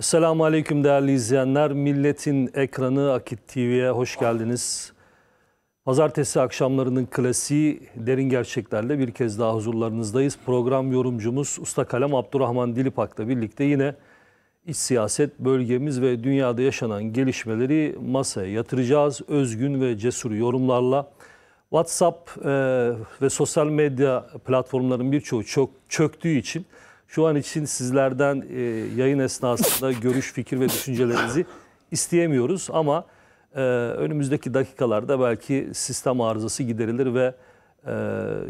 Selamun Aleyküm değerli izleyenler. Milletin Ekranı Akit TV'ye hoş geldiniz. Pazartesi akşamlarının klasiği derin gerçeklerle bir kez daha huzurlarınızdayız. Program yorumcumuz Usta Kalem Abdurrahman Dilipak'la birlikte yine iç siyaset, bölgemiz ve dünyada yaşanan gelişmeleri masaya yatıracağız. Özgün ve cesur yorumlarla. WhatsApp e, ve sosyal medya platformlarının birçoğu çok çöktüğü için... Şu an için sizlerden e, yayın esnasında görüş, fikir ve düşüncelerinizi isteyemiyoruz ama e, önümüzdeki dakikalarda belki sistem arızası giderilir ve e,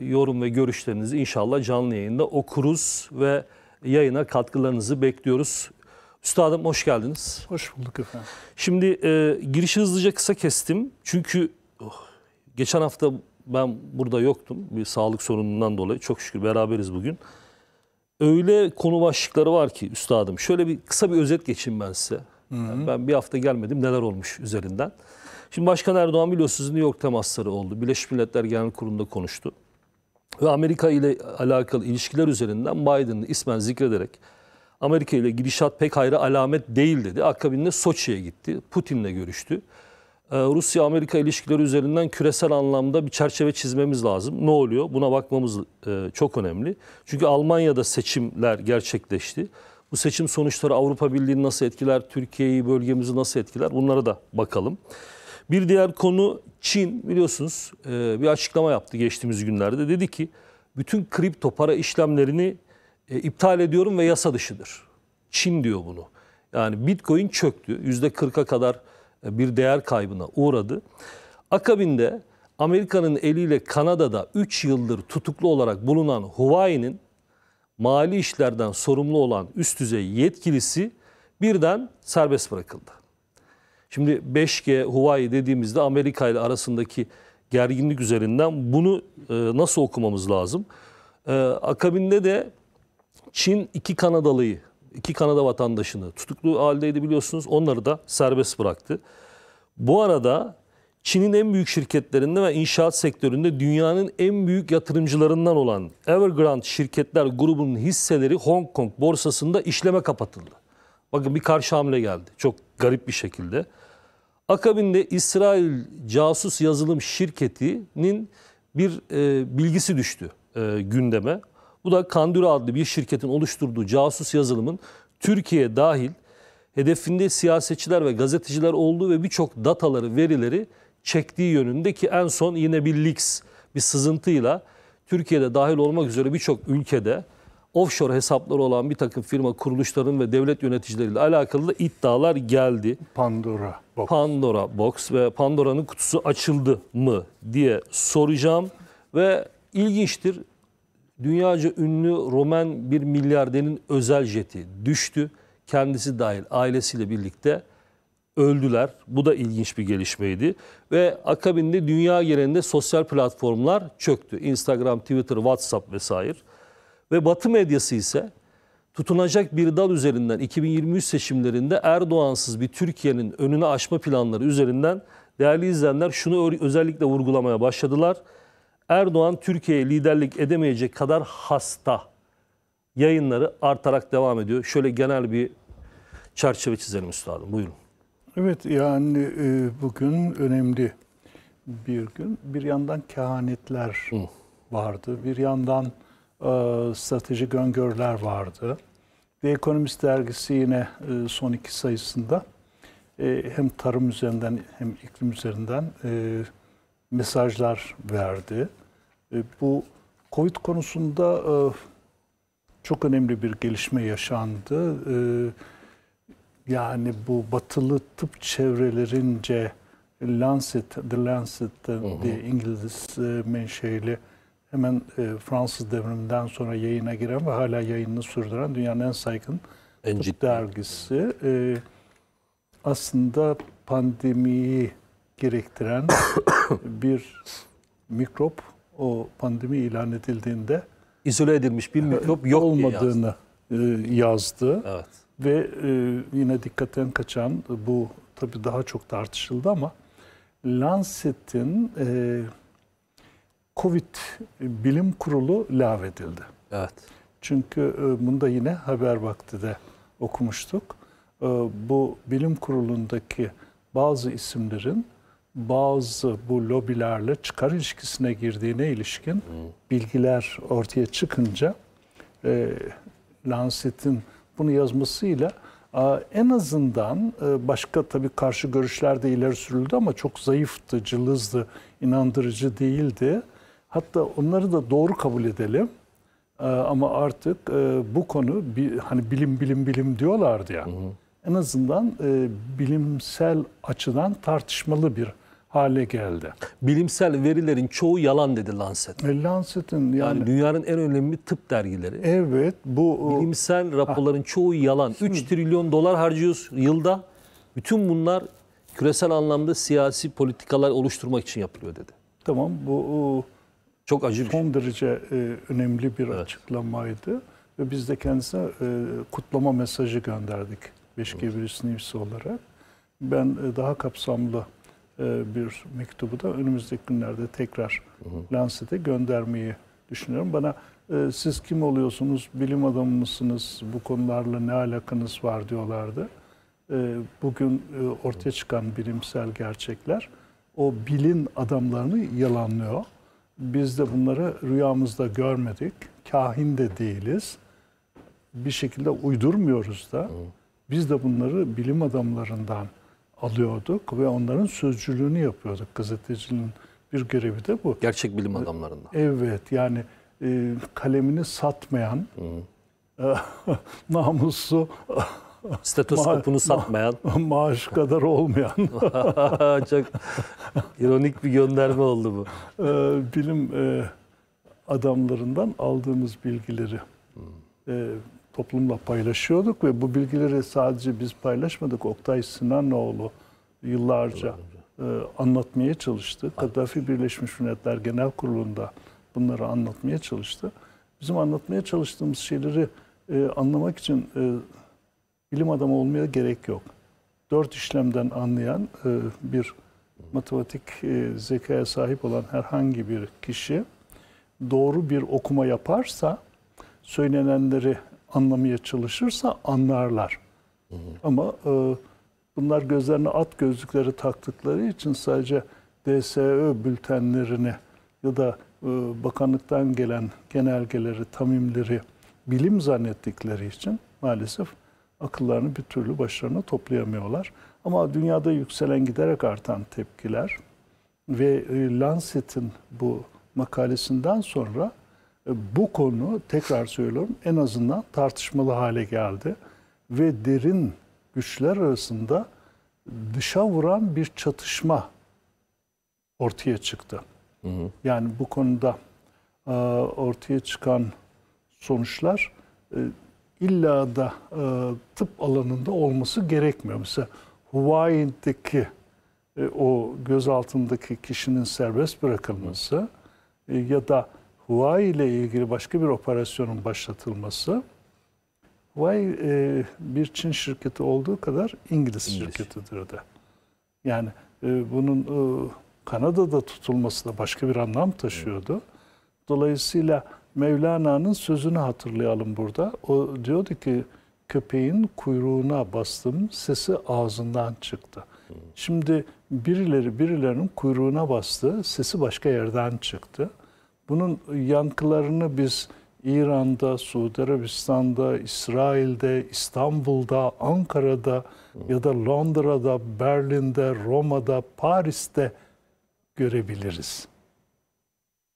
yorum ve görüşlerinizi inşallah canlı yayında okuruz ve yayına katkılarınızı bekliyoruz. Üstadım hoş geldiniz. Hoş bulduk efendim. Şimdi e, girişi hızlıca kısa kestim. Çünkü oh, geçen hafta ben burada yoktum bir sağlık sorunundan dolayı. Çok şükür beraberiz bugün öyle konu başlıkları var ki üstadım. Şöyle bir kısa bir özet geçeyim ben size. Yani ben bir hafta gelmedim neler olmuş üzerinden. Şimdi Başkan Erdoğan biliyorsunuz New York temasları oldu. Birleşmiş Milletler Genel Kurulu'nda konuştu. Ve Amerika ile alakalı ilişkiler üzerinden Biden'ı ismen zikrederek Amerika ile gidişat pek hayra alamet değil dedi. Akabinde Soçi'ye gitti. Putin'le görüştü. Ee, Rusya-Amerika ilişkileri üzerinden küresel anlamda bir çerçeve çizmemiz lazım. Ne oluyor? Buna bakmamız e, çok önemli. Çünkü Almanya'da seçimler gerçekleşti. Bu seçim sonuçları Avrupa Birliği'ni nasıl etkiler, Türkiye'yi, bölgemizi nasıl etkiler bunlara da bakalım. Bir diğer konu Çin biliyorsunuz e, bir açıklama yaptı geçtiğimiz günlerde. Dedi ki bütün kripto para işlemlerini e, iptal ediyorum ve yasa dışıdır. Çin diyor bunu. Yani Bitcoin çöktü. Yüzde 40'a kadar bir değer kaybına uğradı. Akabinde Amerika'nın eliyle Kanada'da 3 yıldır tutuklu olarak bulunan Huawei'nin mali işlerden sorumlu olan üst düzey yetkilisi birden serbest bırakıldı. Şimdi 5G Huawei dediğimizde Amerika ile arasındaki gerginlik üzerinden bunu e, nasıl okumamız lazım? E, akabinde de Çin iki Kanadalıyı iki Kanada vatandaşını tutuklu haldeydi biliyorsunuz. Onları da serbest bıraktı. Bu arada Çin'in en büyük şirketlerinde ve inşaat sektöründe dünyanın en büyük yatırımcılarından olan Evergrande şirketler grubunun hisseleri Hong Kong borsasında işleme kapatıldı. Bakın bir karşı hamle geldi çok garip bir şekilde. Akabinde İsrail casus yazılım şirketinin bir e, bilgisi düştü e, gündeme. Bu da Kandura adlı bir şirketin oluşturduğu casus yazılımın Türkiye dahil hedefinde siyasetçiler ve gazeteciler olduğu ve birçok dataları, verileri çektiği yönünde ki en son yine bir leaks, bir sızıntıyla Türkiye'de dahil olmak üzere birçok ülkede offshore hesapları olan bir takım firma kuruluşların ve devlet yöneticileriyle alakalı da iddialar geldi. Pandora Box. Pandora Box ve Pandora'nın kutusu açıldı mı diye soracağım ve ilginçtir Dünyaca ünlü Roman bir milyarderin özel jeti düştü. Kendisi dahil ailesiyle birlikte öldüler. Bu da ilginç bir gelişmeydi. Ve akabinde dünya genelinde sosyal platformlar çöktü. Instagram, Twitter, WhatsApp vesaire. Ve Batı medyası ise tutunacak bir dal üzerinden 2023 seçimlerinde Erdoğansız bir Türkiye'nin önünü aşma planları üzerinden değerli izleyenler şunu özellikle vurgulamaya başladılar. Erdoğan Türkiye'ye liderlik edemeyecek kadar hasta. Yayınları artarak devam ediyor. Şöyle genel bir çerçeve çizelim üstadım. Buyurun. Evet yani e, bugün önemli bir gün. Bir yandan kehanetler Hı. vardı. Bir yandan e, strateji öngörüler vardı. Ve Ekonomist dergisi yine e, son iki sayısında hem tarım üzerinden hem iklim üzerinden mesajlar verdi. E, bu Covid konusunda e, çok önemli bir gelişme yaşandı. E, yani bu batılı tıp çevrelerince Lancet, The Lancet diye İngiliz menşeili hemen Fransız devriminden sonra yayına giren ve hala yayınını sürdüren dünyanın en saygın en tıp ciddi. dergisi. Aslında pandemiyi gerektiren bir mikrop o pandemi ilan edildiğinde izole edilmiş bir mikrop yok olmadığını yazdı. E, yazdı. Evet. Ve e, yine dikkatten kaçan bu tabii daha çok tartışıldı ama Lancet'in e, Covid Bilim Kurulu lağvedildi. Evet. Çünkü e, bunu da yine haber vakti de okumuştuk. bu bilim kurulundaki bazı isimlerin bazı bu lobilerle çıkar ilişkisine girdiğine ilişkin bilgiler ortaya çıkınca e, Lancet'in bunu yazmasıyla en azından e, başka tabii karşı görüşler de ileri sürüldü ama çok zayıftı, cılızdı, inandırıcı değildi. Hatta onları da doğru kabul edelim. E, ama artık e, bu konu hani bilim bilim bilim diyorlardı ya. Hı hı. En azından bilimsel açıdan tartışmalı bir hale geldi. Bilimsel verilerin çoğu yalan dedi Lancet. E, Lancet'in yani, yani dünyanın en önemli tıp dergileri. Evet bu e, bilimsel raporların ha, çoğu yalan. Şimdi, 3 trilyon dolar harcıyoruz yılda. Bütün bunlar küresel anlamda siyasi politikalar oluşturmak için yapılıyor dedi. Tamam bu e, çok acı şey. son derece e, önemli bir evet. açıklamaydı ve biz de kendisine e, kutlama mesajı gönderdik 5G evet. Virüs olarak. Ben daha kapsamlı e, bir mektubu da önümüzdeki günlerde tekrar Lancet'e göndermeyi düşünüyorum. Bana e, siz kim oluyorsunuz, bilim adamı mısınız, bu konularla ne alakanız var diyorlardı. E, bugün ortaya çıkan bilimsel gerçekler o bilin adamlarını yalanlıyor. Biz de bunları rüyamızda görmedik. Kahin de değiliz. Bir şekilde uydurmuyoruz da. Biz de bunları bilim adamlarından alıyorduk ve onların sözcülüğünü yapıyorduk. Gazetecinin bir görevi de bu. Gerçek bilim adamlarında. Evet yani e, kalemini satmayan, e, namuslu Stetoskopunu ma- satmayan. Ma- maaş kadar olmayan. Çok ironik bir gönderme oldu bu. E, bilim e, adamlarından aldığımız bilgileri. Hmm. E, toplumla paylaşıyorduk ve bu bilgileri sadece biz paylaşmadık. Oktay Sinanoğlu yıllarca e, anlatmaya çalıştı. Kadafi Birleşmiş Milletler Genel Kurulu'nda bunları anlatmaya çalıştı. Bizim anlatmaya çalıştığımız şeyleri e, anlamak için e, bilim adamı olmaya gerek yok. Dört işlemden anlayan e, bir matematik e, zekaya sahip olan herhangi bir kişi doğru bir okuma yaparsa söylenenleri anlamaya çalışırsa anlarlar. Hı hı. Ama e, bunlar gözlerine at gözlükleri taktıkları için sadece DSÖ bültenlerini ya da e, bakanlıktan gelen genelgeleri, tamimleri bilim zannettikleri için maalesef akıllarını bir türlü başlarına toplayamıyorlar. Ama dünyada yükselen giderek artan tepkiler ve e, Lancet'in bu makalesinden sonra bu konu tekrar söylüyorum en azından tartışmalı hale geldi ve derin güçler arasında dışa vuran bir çatışma ortaya çıktı. Hı hı. Yani bu konuda e, ortaya çıkan sonuçlar e, illa da e, tıp alanında olması gerekmiyor. Mesela Hawaii'deki e, o gözaltındaki kişinin serbest bırakılması e, ya da Huawei ile ilgili başka bir operasyonun başlatılması Huawei e, bir Çin şirketi olduğu kadar İngiliz, İngiliz. şirketidir de. Yani e, bunun e, Kanada'da tutulması da başka bir anlam taşıyordu. Dolayısıyla Mevlana'nın sözünü hatırlayalım burada. O diyordu ki köpeğin kuyruğuna bastım sesi ağzından çıktı. Hmm. Şimdi birileri birilerinin kuyruğuna bastı sesi başka yerden çıktı. Bunun yankılarını biz İran'da, Suudi Arabistan'da, İsrail'de, İstanbul'da, Ankara'da ya da Londra'da, Berlin'de, Roma'da, Paris'te görebiliriz.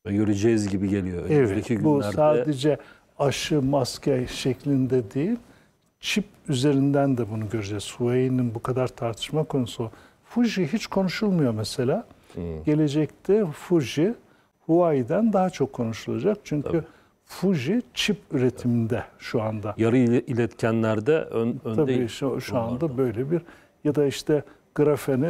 Göreceğiz gibi geliyor. Evet, günlerde... bu sadece aşı, maske şeklinde değil, çip üzerinden de bunu göreceğiz. Huawei'nin bu kadar tartışma konusu. Fuji hiç konuşulmuyor mesela. Hmm. Gelecekte Fuji Huawei'den daha çok konuşulacak. Çünkü Tabii. Fuji çip üretiminde şu anda. Yarı iletkenlerde ön, önde. Tabii şu, şu anda böyle bir ya da işte grafeni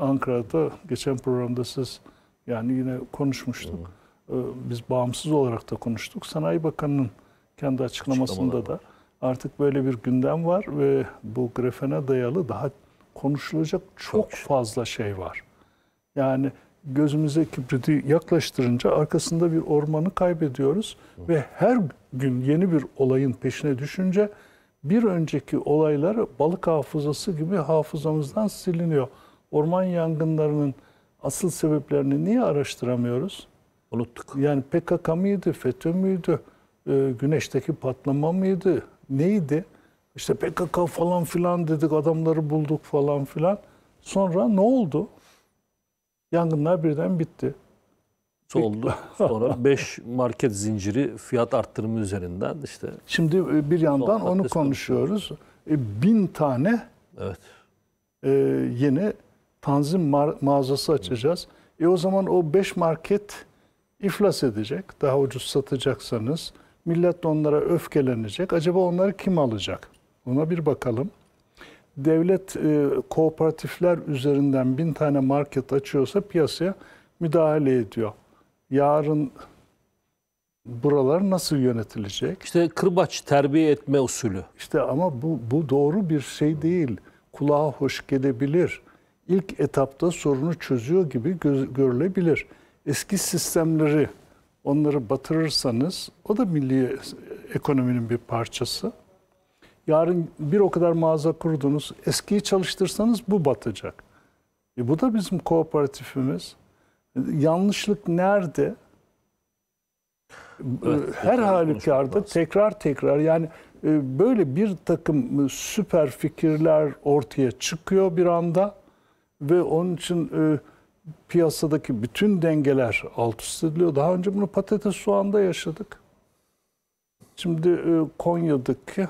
Ankara'da geçen programda siz yani yine konuşmuştuk. Hmm. Biz bağımsız olarak da konuştuk. Sanayi Bakanı'nın kendi açıklamasında da artık böyle bir gündem var ve bu grafene dayalı daha konuşulacak çok, çok şey. fazla şey var. Yani gözümüze kibriti yaklaştırınca arkasında bir ormanı kaybediyoruz ve her gün yeni bir olayın peşine düşünce bir önceki olaylar balık hafızası gibi hafızamızdan siliniyor. Orman yangınlarının asıl sebeplerini niye araştıramıyoruz? Unuttuk. Yani PKK mıydı, FETÖ müydü, e, güneşteki patlama mıydı, neydi? İşte PKK falan filan dedik, adamları bulduk falan filan. Sonra ne oldu? Yangınlar birden bitti. soldu. Sonra 5 market zinciri fiyat arttırımı üzerinden işte. Şimdi e, bir yandan onu konuşuyoruz. E, bin tane evet. e, yeni tanzim ma mağazası açacağız. E o zaman o 5 market iflas edecek. Daha ucuz satacaksanız millet de onlara öfkelenecek. Acaba onları kim alacak? Ona bir bakalım devlet e, kooperatifler üzerinden bin tane market açıyorsa piyasaya müdahale ediyor. Yarın buralar nasıl yönetilecek? İşte kırbaç terbiye etme usulü. İşte ama bu, bu doğru bir şey değil. Kulağa hoş gelebilir. İlk etapta sorunu çözüyor gibi göz, görülebilir. Eski sistemleri onları batırırsanız o da milli ekonominin bir parçası. Yarın bir o kadar mağaza kurdunuz. Eskiyi çalıştırsanız bu batacak. E bu da bizim kooperatifimiz. Yanlışlık nerede? Evet, ee, Her halükarda tekrar tekrar yani e, böyle bir takım e, süper fikirler ortaya çıkıyor bir anda ve onun için e, piyasadaki bütün dengeler alt üst ediliyor. Daha önce bunu patates soğanda yaşadık. Şimdi Konya'daki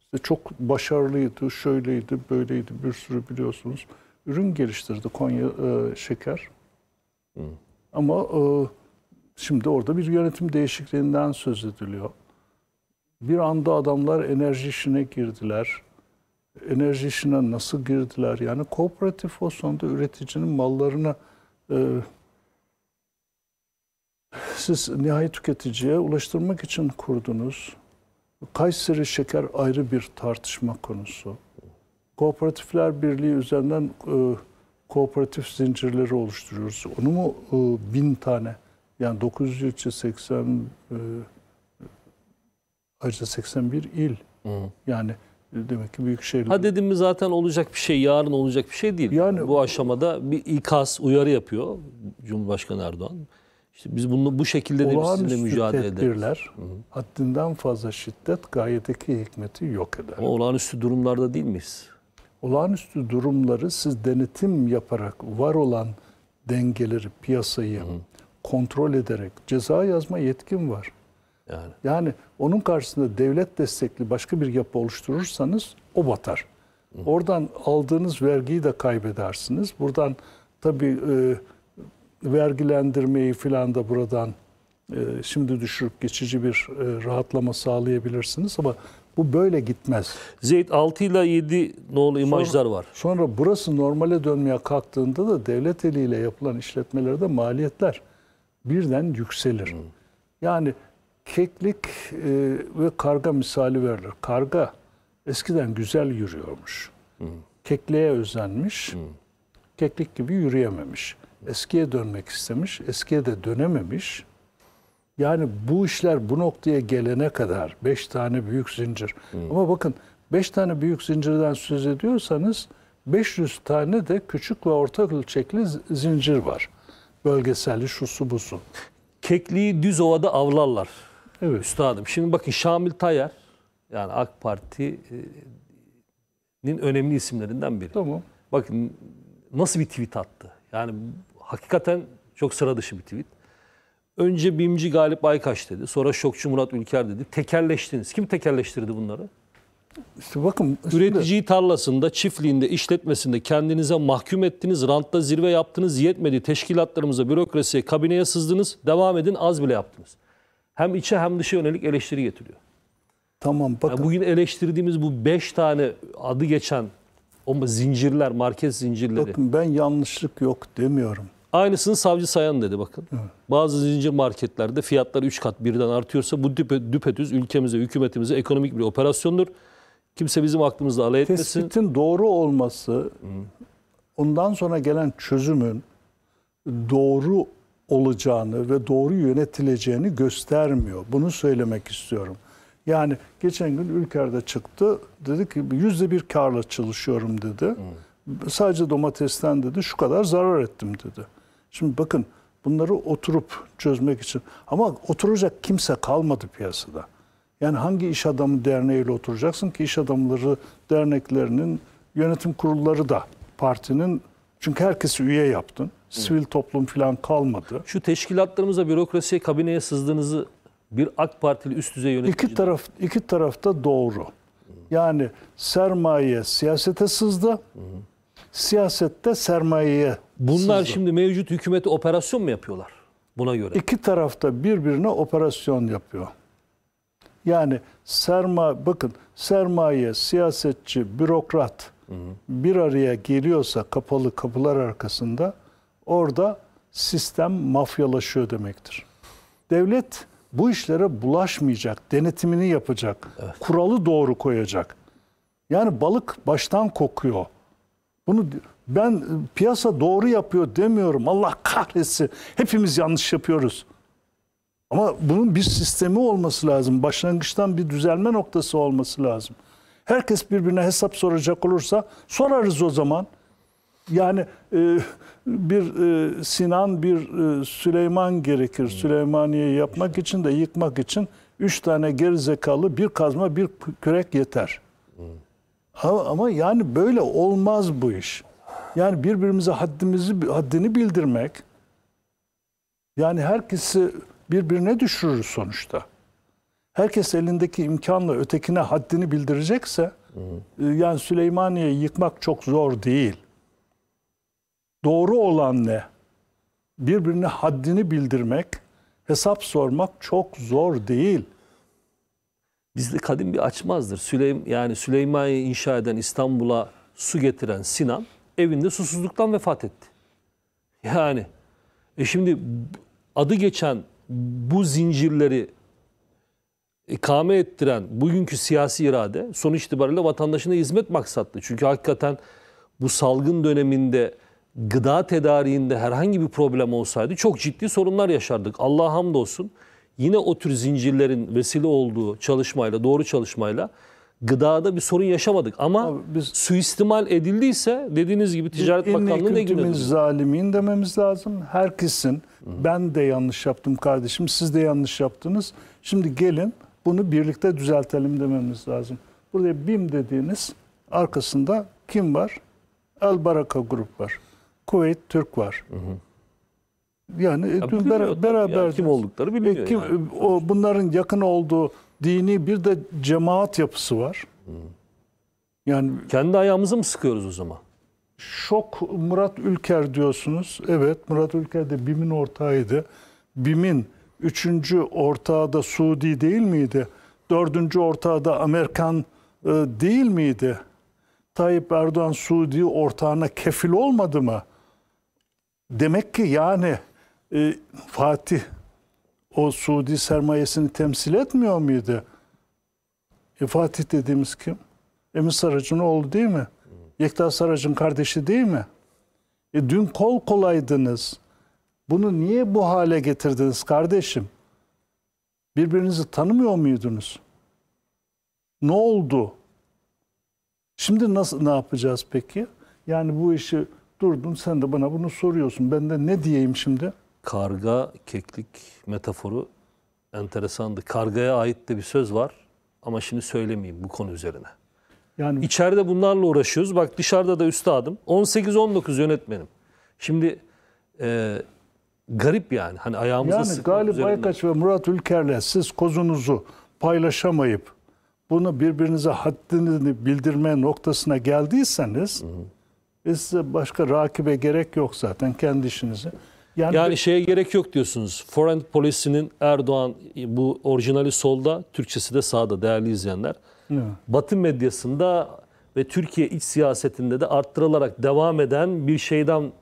işte çok başarılıydı, şöyleydi, böyleydi bir sürü biliyorsunuz. Ürün geliştirdi Konya e, Şeker. Hı. Ama e, şimdi orada bir yönetim değişikliğinden söz ediliyor. Bir anda adamlar enerji işine girdiler. Enerji işine nasıl girdiler? Yani kooperatif o sonunda üreticinin mallarını e, siz nihai tüketiciye ulaştırmak için kurdunuz. Kayseri şeker ayrı bir tartışma konusu. Kooperatifler Birliği üzerinden e, kooperatif zincirleri oluşturuyoruz. Onu mu e, bin tane yani 900 e, ayrıca 81 il. Hı. Yani e, demek ki büyük şehirler. Ha dedim mi zaten olacak bir şey, yarın olacak bir şey değil. Yani bu aşamada bir ikaz, uyarı yapıyor Cumhurbaşkanı Erdoğan. İşte biz bunu bu şekilde Olağanüstü sizinle mücadele tedbirler, ederiz. haddinden fazla şiddet gayetteki hikmeti yok eder. Ama olağanüstü durumlarda değil miyiz? Olağanüstü durumları siz denetim yaparak var olan dengeleri, piyasayı hı hı. kontrol ederek ceza yazma yetkin var. Yani. yani onun karşısında devlet destekli başka bir yapı oluşturursanız o batar. Hı. Oradan aldığınız vergiyi de kaybedersiniz. Buradan tabii e, vergilendirmeyi filan da buradan e, şimdi düşürüp geçici bir e, rahatlama sağlayabilirsiniz ama bu böyle gitmez. Zeyt 6 ile 7 nolu imajlar sonra, var. Sonra burası normale dönmeye kalktığında da devlet eliyle yapılan işletmelerde maliyetler birden yükselir. Hmm. Yani keklik e, ve karga misali verilir. Karga eskiden güzel yürüyormuş. Hmm. Kekliğe özenmiş. Hmm. Keklik gibi yürüyememiş. Eskiye dönmek istemiş. Eskiye de dönememiş. Yani bu işler bu noktaya gelene kadar beş tane büyük zincir. Hı. Hmm. Ama bakın beş tane büyük zincirden söz ediyorsanız 500 tane de küçük ve orta ölçekli zincir var. Bölgeseli şusu busu. Kekliği düz ovada avlarlar. Evet. Üstadım. Şimdi bakın Şamil Tayyar yani AK Parti'nin önemli isimlerinden biri. Tamam. Bakın nasıl bir tweet attı. Yani hakikaten çok sıra dışı bir tweet. Önce BİM'ci Galip Aykaş dedi. Sonra Şokçu Murat Ülker dedi. Tekerleştiniz. Kim tekerleştirdi bunları? İşte bakın şimdi... üreticiyi tarlasında, çiftliğinde, işletmesinde kendinize mahkum ettiniz, rantta zirve yaptınız, yetmedi teşkilatlarımıza, bürokrasiye, kabineye sızdınız, devam edin az bile yaptınız. Hem içe hem dışa yönelik eleştiri getiriyor. Tamam bakın. Yani bugün eleştirdiğimiz bu beş tane adı geçen o zincirler, market zincirleri. Bakın ben yanlışlık yok demiyorum. Aynısını savcı sayan dedi bakın. Evet. Bazı zincir marketlerde fiyatlar 3 kat birden artıyorsa bu düpe, düpedüz ülkemize, hükümetimize ekonomik bir operasyondur. Kimse bizim aklımızda alay etmesin. Tespitin doğru olması, ondan sonra gelen çözümün doğru olacağını ve doğru yönetileceğini göstermiyor. Bunu söylemek istiyorum. Yani geçen gün Ülker'de çıktı. Dedi ki yüzde bir karla çalışıyorum dedi. Hı. Sadece domatesten dedi şu kadar zarar ettim dedi. Şimdi bakın bunları oturup çözmek için ama oturacak kimse kalmadı piyasada. Yani hangi iş adamı derneğiyle oturacaksın ki iş adamları derneklerinin yönetim kurulları da partinin çünkü herkesi üye yaptın. Sivil toplum falan kalmadı. Şu teşkilatlarımıza, bürokrasiye, kabineye sızdığınızı bir AK Partili üst düzey yönetici... iki taraf, iki tarafta doğru. Yani sermaye siyasete sızdı. hı siyasette sermayeye Bunlar sızdı. şimdi mevcut hükümete operasyon mu yapıyorlar buna göre? İki tarafta birbirine operasyon yapıyor. Yani serma bakın sermaye, siyasetçi, bürokrat hı hı. bir araya geliyorsa kapalı kapılar arkasında orada sistem mafyalaşıyor demektir. Devlet bu işlere bulaşmayacak, denetimini yapacak, evet. kuralı doğru koyacak. Yani balık baştan kokuyor. Bunu ben e, piyasa doğru yapıyor demiyorum. Allah kahretsin. Hepimiz yanlış yapıyoruz. Ama bunun bir sistemi olması lazım. Başlangıçtan bir düzelme noktası olması lazım. Herkes birbirine hesap soracak olursa sorarız o zaman. Yani e, bir e, Sinan, bir e, Süleyman gerekir. Hmm. Süleymaniye yapmak için de yıkmak için üç tane gerizekalı bir kazma bir kürek yeter. Ha, ama yani böyle olmaz bu iş. Yani birbirimize haddimizi haddini bildirmek yani herkesi birbirine düşürür sonuçta. Herkes elindeki imkanla ötekine haddini bildirecekse hı. E, yani Süleymaniye'yi yıkmak çok zor değil. Doğru olan ne? Birbirine haddini bildirmek, hesap sormak çok zor değil bizde kadim bir açmazdır. Süleym yani Süleyman'ı inşa eden İstanbul'a su getiren Sinan evinde susuzluktan vefat etti. Yani e şimdi adı geçen bu zincirleri e, ikame ettiren bugünkü siyasi irade sonuç itibariyle vatandaşına hizmet maksatlı. Çünkü hakikaten bu salgın döneminde gıda tedariğinde herhangi bir problem olsaydı çok ciddi sorunlar yaşardık. Allah'a hamdolsun yine o tür zincirlerin vesile olduğu çalışmayla, doğru çalışmayla gıdada bir sorun yaşamadık. Ama Abi biz, suistimal edildiyse dediğiniz gibi Ticaret Bakanlığı'na gidelim. zalimin dememiz lazım. Herkesin ben de yanlış yaptım kardeşim, siz de yanlış yaptınız. Şimdi gelin bunu birlikte düzeltelim dememiz lazım. Burada BİM dediğiniz arkasında kim var? El Baraka grup var. Kuveyt Türk var. Hı hı. Yani e, ya dün ber beraber kim oldukları e, biliniyor. Kim, yani. E, o bunların yakın olduğu dini bir de cemaat yapısı var. Hı. Yani kendi ayağımızı mı sıkıyoruz o zaman? Şok Murat Ülker diyorsunuz. Evet Murat Ülker de BİM'in ortağıydı. BİM'in üçüncü ortağı da Suudi değil miydi? Dördüncü ortağı da Amerikan e, değil miydi? Tayyip Erdoğan Suudi ortağına kefil olmadı mı? Demek ki yani e, Fatih o Suudi sermayesini temsil etmiyor muydu? E, Fatih dediğimiz kim? Emir Saracın oğlu değil mi? Yekta Saracın kardeşi değil mi? E, dün kol kolaydınız. Bunu niye bu hale getirdiniz kardeşim? Birbirinizi tanımıyor muydunuz? Ne oldu? Şimdi nasıl ne yapacağız peki? Yani bu işi durdun sen de bana bunu soruyorsun. Ben de ne diyeyim şimdi? karga keklik metaforu enteresandı. Kargaya ait de bir söz var ama şimdi söylemeyeyim bu konu üzerine. Yani içeride bunlarla uğraşıyoruz. Bak dışarıda da üstadım. 18-19 yönetmenim. Şimdi e, garip yani. Hani ayağımızı Yani Galip üzerinden. Aykaç ve Murat Ülker'le siz kozunuzu paylaşamayıp bunu birbirinize haddini bildirme noktasına geldiyseniz hı hı. biz başka rakibe gerek yok zaten kendi işinizi. Yani, yani şeye gerek yok diyorsunuz. Foreign policy'nin Erdoğan bu orijinali solda, Türkçesi de sağda değerli izleyenler. Evet. Batı medyasında ve Türkiye iç siyasetinde de arttırılarak devam eden bir şeyden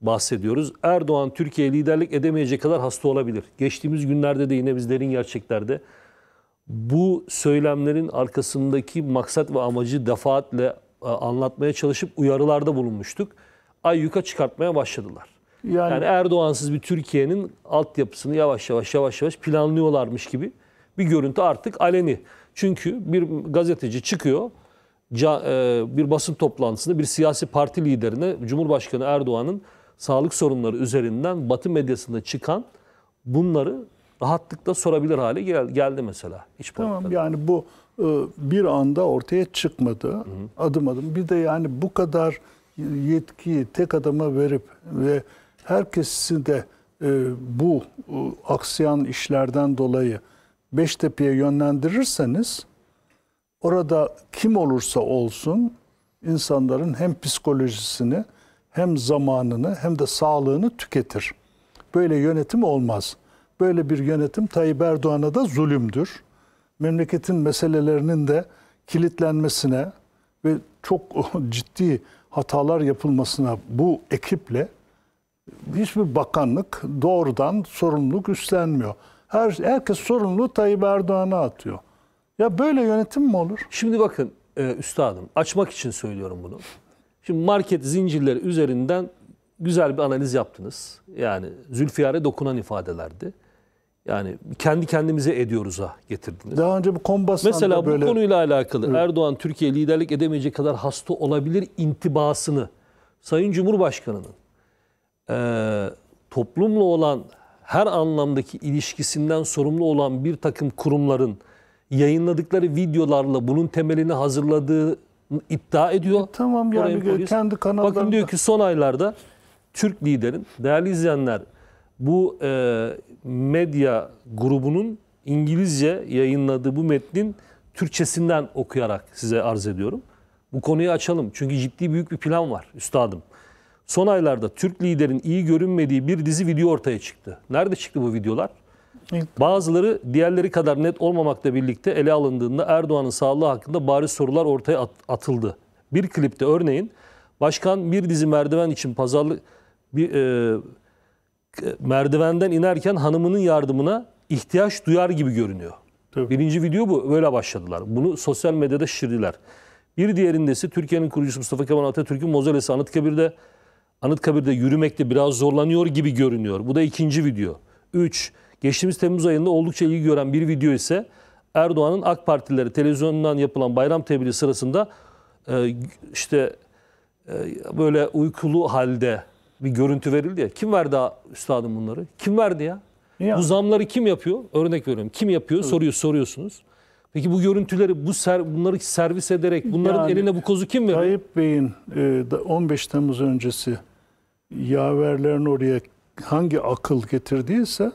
bahsediyoruz. Erdoğan Türkiye liderlik edemeyecek kadar hasta olabilir. Geçtiğimiz günlerde de yine bizlerin gerçeklerde bu söylemlerin arkasındaki maksat ve amacı defaatle e, anlatmaya çalışıp uyarılarda bulunmuştuk. Ay yuka çıkartmaya başladılar. Yani, yani Erdoğansız bir Türkiye'nin altyapısını yavaş yavaş yavaş yavaş planlıyorlarmış gibi bir görüntü artık aleni. Çünkü bir gazeteci çıkıyor e, bir basın toplantısında bir siyasi parti liderine Cumhurbaşkanı Erdoğan'ın sağlık sorunları üzerinden Batı medyasında çıkan bunları rahatlıkla sorabilir hale gel, geldi mesela. Hiç tamam politikada. yani bu e, bir anda ortaya çıkmadı Hı-hı. adım adım. Bir de yani bu kadar yetkiyi tek adama verip ve herkesin de e, bu e, aksayan işlerden dolayı Beştepe'ye yönlendirirseniz orada kim olursa olsun insanların hem psikolojisini hem zamanını hem de sağlığını tüketir. Böyle yönetim olmaz. Böyle bir yönetim Tayyip Erdoğan'a da zulümdür. Memleketin meselelerinin de kilitlenmesine ve çok ciddi hatalar yapılmasına bu ekiple hiçbir bakanlık doğrudan sorumluluk üstlenmiyor. Her, herkes sorumluluğu Tayyip Erdoğan'a atıyor. Ya böyle yönetim mi olur? Şimdi bakın e, üstadım açmak için söylüyorum bunu. Şimdi market zincirleri üzerinden güzel bir analiz yaptınız. Yani Zülfiyar'a dokunan ifadelerdi. Yani kendi kendimize ediyoruz'a getirdiniz. Daha önce bu kombasan Mesela bu konuyla alakalı evet. Erdoğan Türkiye liderlik edemeyecek kadar hasta olabilir intibasını Sayın Cumhurbaşkanı'nın e, toplumla olan her anlamdaki ilişkisinden sorumlu olan bir takım kurumların yayınladıkları videolarla bunun temelini hazırladığı iddia ediyor. E, tamam yani Orayın polis. kendi kanallarında. Bakın diyor ki son aylarda Türk liderin, değerli izleyenler bu e, medya grubunun İngilizce yayınladığı bu metnin Türkçesinden okuyarak size arz ediyorum. Bu konuyu açalım çünkü ciddi büyük bir plan var üstadım. Son aylarda Türk liderin iyi görünmediği bir dizi video ortaya çıktı. Nerede çıktı bu videolar? Bazıları diğerleri kadar net olmamakla birlikte ele alındığında Erdoğan'ın sağlığı hakkında bariz sorular ortaya at atıldı. Bir klipte örneğin başkan bir dizi merdiven için pazarlık bir e, merdivenden inerken hanımının yardımına ihtiyaç duyar gibi görünüyor. Tabii. Birinci video bu. Böyle başladılar. Bunu sosyal medyada şişirdiler. Bir diğerinde ise Türkiye'nin kurucusu Mustafa Kemal Atatürk'ün mozolesi Anıtkabir'de Anıtkabir'de yürümekte biraz zorlanıyor gibi görünüyor. Bu da ikinci video. 3. Geçtiğimiz Temmuz ayında oldukça ilgi gören bir video ise Erdoğan'ın AK Partileri televizyondan yapılan bayram tebliği sırasında e, işte e, böyle uykulu halde bir görüntü verildi ya. Kim verdi üstadım bunları? Kim verdi ya? ya? Bu zamları kim yapıyor? Örnek veriyorum. Kim yapıyor? Soruyor, soruyorsunuz. Peki bu görüntüleri bu ser, bunları servis ederek bunların yani, eline bu kozu kim veriyor? Tayyip Bey'in 15 e, Temmuz öncesi yaverlerin oraya hangi akıl getirdiyse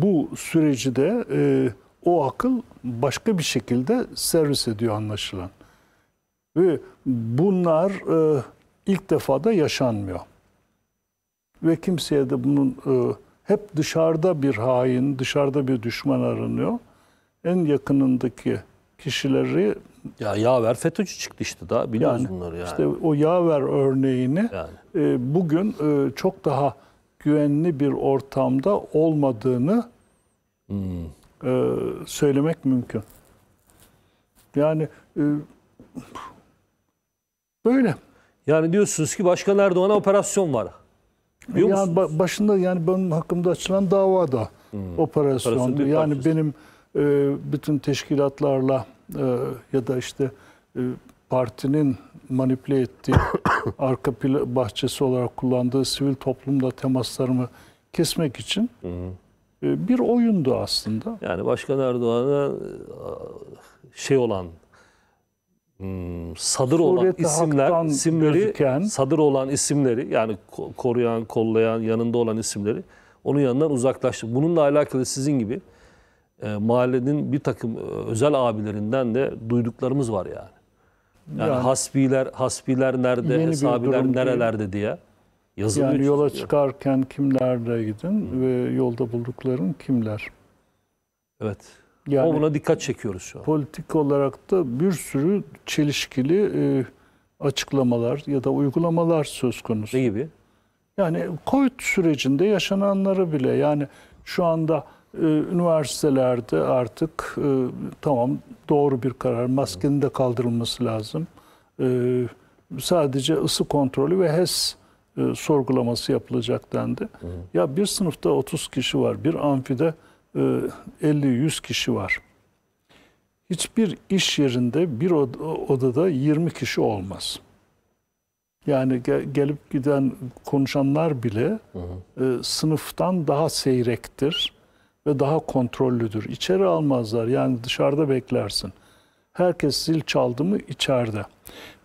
bu süreci de e, o akıl başka bir şekilde servis ediyor anlaşılan. Ve bunlar e, ilk defa da yaşanmıyor. Ve kimseye de bunun hep dışarıda bir hain, dışarıda bir düşman aranıyor en yakınındaki kişileri ya Yaver FETÖ'cü çıktı işte daha biliyoruz yani, bunları yani. İşte o Yaver örneğini yani. e, bugün e, çok daha güvenli bir ortamda olmadığını hmm. e, söylemek mümkün. Yani e, böyle. Yani diyorsunuz ki Başkan Erdoğan'a operasyon var. Biliyor yani musunuz? başında yani benim hakkımda açılan dava da hmm. operasyondu. Operasyon yani benim ee, bütün teşkilatlarla e, ya da işte e, partinin manipüle ettiği arka bahçesi olarak kullandığı sivil toplumla temaslarımı kesmek için e, bir oyundu aslında. Yani Başkan Erdoğan'a şey olan hmm, sadır olan Suriyeti isimler isimleri gözüken, sadır olan isimleri yani koruyan, kollayan, yanında olan isimleri onun yanından uzaklaştı. Bununla alakalı sizin gibi e, mahallenin bir takım e, özel abilerinden de duyduklarımız var yani. Yani, yani hasbiler, hasbiler nerede, hesabiler nerelerde değil. diye yazılıyor. Yani yola diyor. çıkarken kimlerle gidin Hı. ve yolda buldukların kimler? Evet. Yani Ama buna dikkat çekiyoruz şu an. Politik olarak da bir sürü çelişkili e, açıklamalar ya da uygulamalar söz konusu. Ne gibi? Yani COVID sürecinde yaşananları bile yani şu anda ee, üniversitelerde artık e, tamam doğru bir karar. Maskenin de kaldırılması lazım. Ee, sadece ısı kontrolü ve HES e, sorgulaması yapılacak dendi. Ya bir sınıfta 30 kişi var. Bir amfide 50-100 e, kişi var. Hiçbir iş yerinde bir odada 20 kişi olmaz. Yani gelip giden konuşanlar bile hı hı. sınıftan daha seyrektir ve daha kontrollüdür. İçeri almazlar yani dışarıda beklersin. Herkes zil çaldı mı içeride.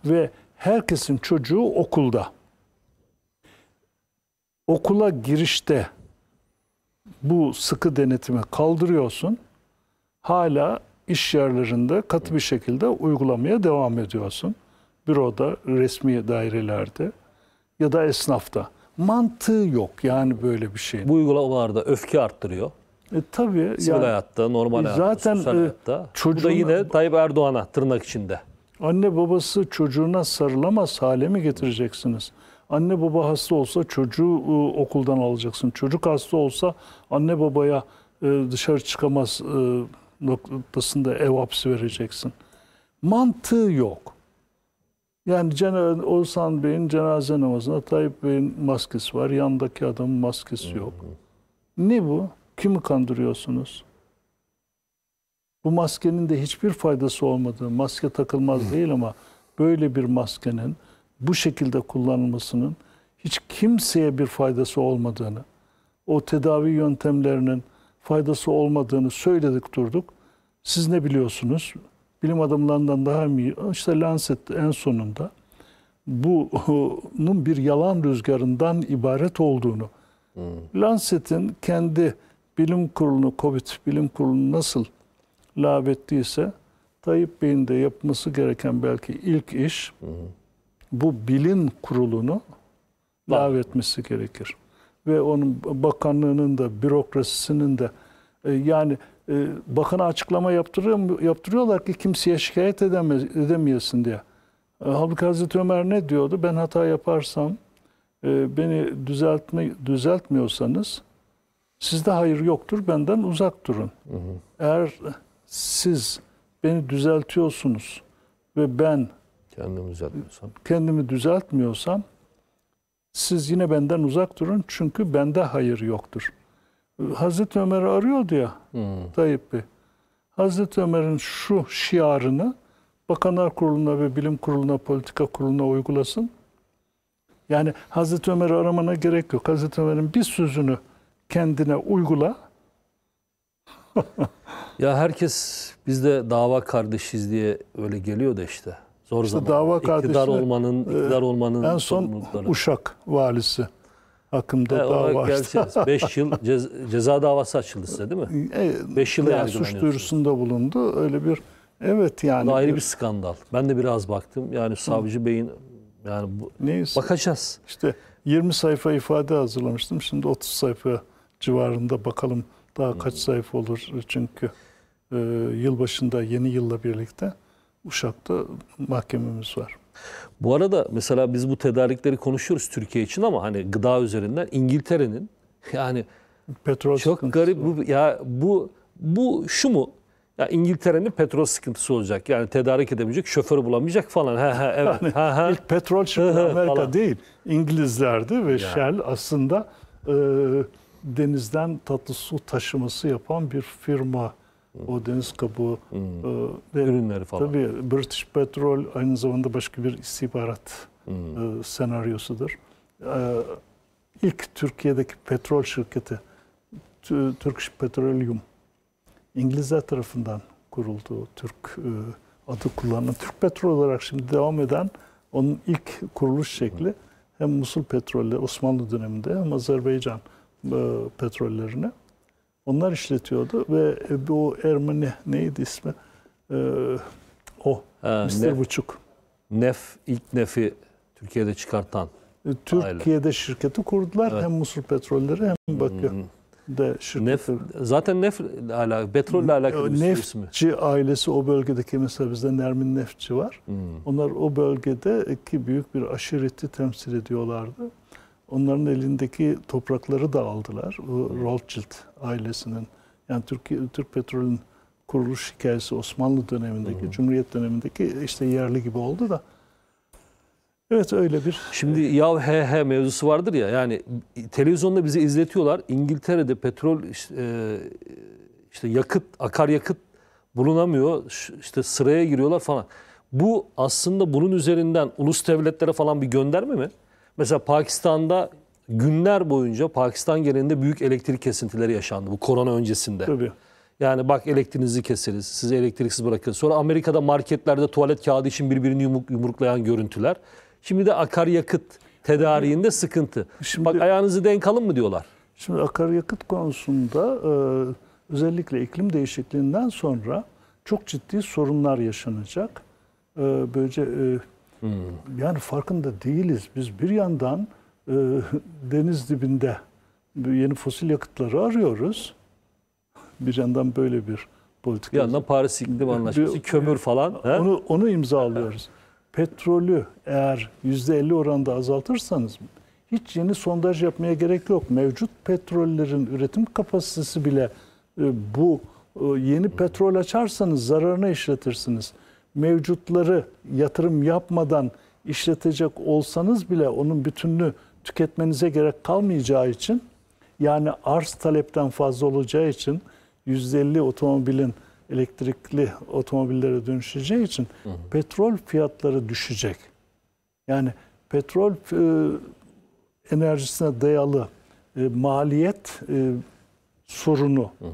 Ve herkesin çocuğu okulda. Okula girişte bu sıkı denetimi kaldırıyorsun. Hala iş yerlerinde katı bir şekilde uygulamaya devam ediyorsun. Büroda, resmi dairelerde ya da esnafta. Mantığı yok yani böyle bir şey. Bu uygulamalarda öfke arttırıyor. E, tabii. Sivil yani, hayatta, normal e, hayatta, zaten, sosyal e, hayatta. Çocuğuna, Bu da yine Tayyip Erdoğan'a tırnak içinde. Anne babası çocuğuna sarılamaz hale mi getireceksiniz? Anne baba hasta olsa çocuğu e, okuldan alacaksın. Çocuk hasta olsa anne babaya e, dışarı çıkamaz e, noktasında ev hapsi vereceksin. Mantığı yok. Yani Cena, Oğuzhan Bey'in cenaze namazında Tayyip Bey'in maskesi var. Yandaki adamın maskesi yok. Ne bu? Kimi kandırıyorsunuz? Bu maskenin de hiçbir faydası olmadığı, maske takılmaz hmm. değil ama böyle bir maskenin bu şekilde kullanılmasının hiç kimseye bir faydası olmadığını, o tedavi yöntemlerinin faydası olmadığını söyledik durduk. Siz ne biliyorsunuz? Bilim adamlarından daha iyi? İşte Lancet en sonunda bunun bir yalan rüzgarından ibaret olduğunu, hmm. Lancet'in kendi bilim kurulunu, COVID bilim kurulunu nasıl lav ettiyse Tayyip Bey'in de yapması gereken belki ilk iş bu bilim kurulunu lav gerekir. Ve onun bakanlığının da bürokrasisinin de e, yani e, bakana açıklama yaptırıyor, yaptırıyorlar ki kimseye şikayet edemez, edemeyesin diye. E, halbuki Hazreti Ömer ne diyordu? Ben hata yaparsam e, beni düzeltme, düzeltmiyorsanız Sizde hayır yoktur, benden uzak durun. Hı hı. Eğer siz beni düzeltiyorsunuz ve ben kendimi düzeltmiyorsam, kendimi düzeltmiyorsam siz yine benden uzak durun çünkü bende hayır yoktur. Hazreti Ömer arıyordu ya hmm. Tayyip Bey. Hazreti Ömer'in şu şiarını Bakanlar Kurulu'na ve Bilim Kurulu'na, Politika Kurulu'na uygulasın. Yani Hazreti Ömer'i aramana gerek yok. Hazreti Ömer'in bir sözünü kendine uygula. ya herkes biz de dava kardeşiz diye öyle geliyor da işte. Zor işte zaman. Dava iktidar olmanın, e, iktidar olmanın en son Uşak valisi hakkında e, dava açtı. 5 yıl cez, ceza davası açıldı size değil mi? 5 e, e yıl yani suç duyurusunda bulundu. Öyle bir evet yani. Bu ayrı bir skandal. Ben de biraz baktım. Yani savcı Hı. beyin yani bu, Neyse. bakacağız. İşte 20 sayfa ifade hazırlamıştım. Şimdi 30 sayfa civarında bakalım daha kaç sayfa olur çünkü e, yılbaşında yeni yılla birlikte Uşak'ta mahkememiz var. Bu arada mesela biz bu tedarikleri konuşuyoruz Türkiye için ama hani gıda üzerinden İngiltere'nin yani petrol çok garip bu ya bu bu şu mu? Ya İngiltere'nin petrol sıkıntısı olacak. Yani tedarik edemeyecek, şoför bulamayacak falan. Ha ha evet. Yani ha ha. İlk petrol çıktı Amerika falan. değil. İngilizlerdi ve yani. Shell aslında e, denizden tatlı su taşıması yapan bir firma. O deniz kabuğu hmm. E, ve ürünleri falan. Tabii British Petrol aynı zamanda başka bir istihbarat hmm. E, senaryosudur. E, ilk Türkiye'deki petrol şirketi Turkish Petroleum İngilizler tarafından kuruldu. Türk adı kullanılan Türk Petrol olarak şimdi devam eden onun ilk kuruluş şekli hmm. hem Musul Petrolü Osmanlı döneminde hem Azerbaycan e, petrollerini. Onlar işletiyordu ve e, bu Ermeni neydi ismi? E, o. Mr. Nef, Buçuk. Nef, ilk nefi Türkiye'de çıkartan. Türkiye'de aile. şirketi kurdular. Evet. Hem Musul Petrolleri hem Bakü. Hmm. De Nef, zaten nef alakalı, petrolle alakalı bir şey Nefçi ismi. ailesi o bölgedeki mesela bizde Nermin nefci var. Hmm. Onlar o bölgede bölgedeki büyük bir aşireti temsil ediyorlardı. Onların elindeki toprakları da aldılar. Bu Rothschild ailesinin yani Türkiye Türk Petrol'ün kuruluş hikayesi Osmanlı dönemindeki, Hı. Cumhuriyet dönemindeki işte yerli gibi oldu da. Evet öyle bir. Şimdi e, ya he he mevzusu vardır ya yani televizyonda bizi izletiyorlar. İngiltere'de petrol işte, işte yakıt, akaryakıt bulunamıyor. İşte sıraya giriyorlar falan. Bu aslında bunun üzerinden ulus devletlere falan bir gönderme mi? Mesela Pakistan'da günler boyunca Pakistan genelinde büyük elektrik kesintileri yaşandı bu korona öncesinde. Tabii. Yani bak elektriğinizi keseriz, sizi elektriksiz bırakırız. Sonra Amerika'da marketlerde tuvalet kağıdı için birbirini yumruk, yumruklayan görüntüler. Şimdi de akaryakıt tedariğinde sıkıntı. Şimdi, bak ayağınızı denk alın mı diyorlar. Şimdi akaryakıt konusunda e, özellikle iklim değişikliğinden sonra çok ciddi sorunlar yaşanacak. E, böylece e, Hmm. Yani farkında değiliz. Biz bir yandan e, deniz dibinde yeni fosil yakıtları arıyoruz. Bir yandan böyle bir politika. Bir yandan Paris İklim Anlaşması, bir, kömür falan. He? Onu, onu imzalıyoruz. Petrolü eğer %50 oranda azaltırsanız hiç yeni sondaj yapmaya gerek yok. Mevcut petrollerin üretim kapasitesi bile e, bu e, yeni petrol açarsanız zararına işletirsiniz mevcutları yatırım yapmadan işletecek olsanız bile onun bütününü tüketmenize gerek kalmayacağı için yani arz talepten fazla olacağı için 150 otomobilin elektrikli otomobillere dönüşeceği için hı hı. petrol fiyatları düşecek. Yani petrol e, enerjisine dayalı e, maliyet e, sorunu hı hı.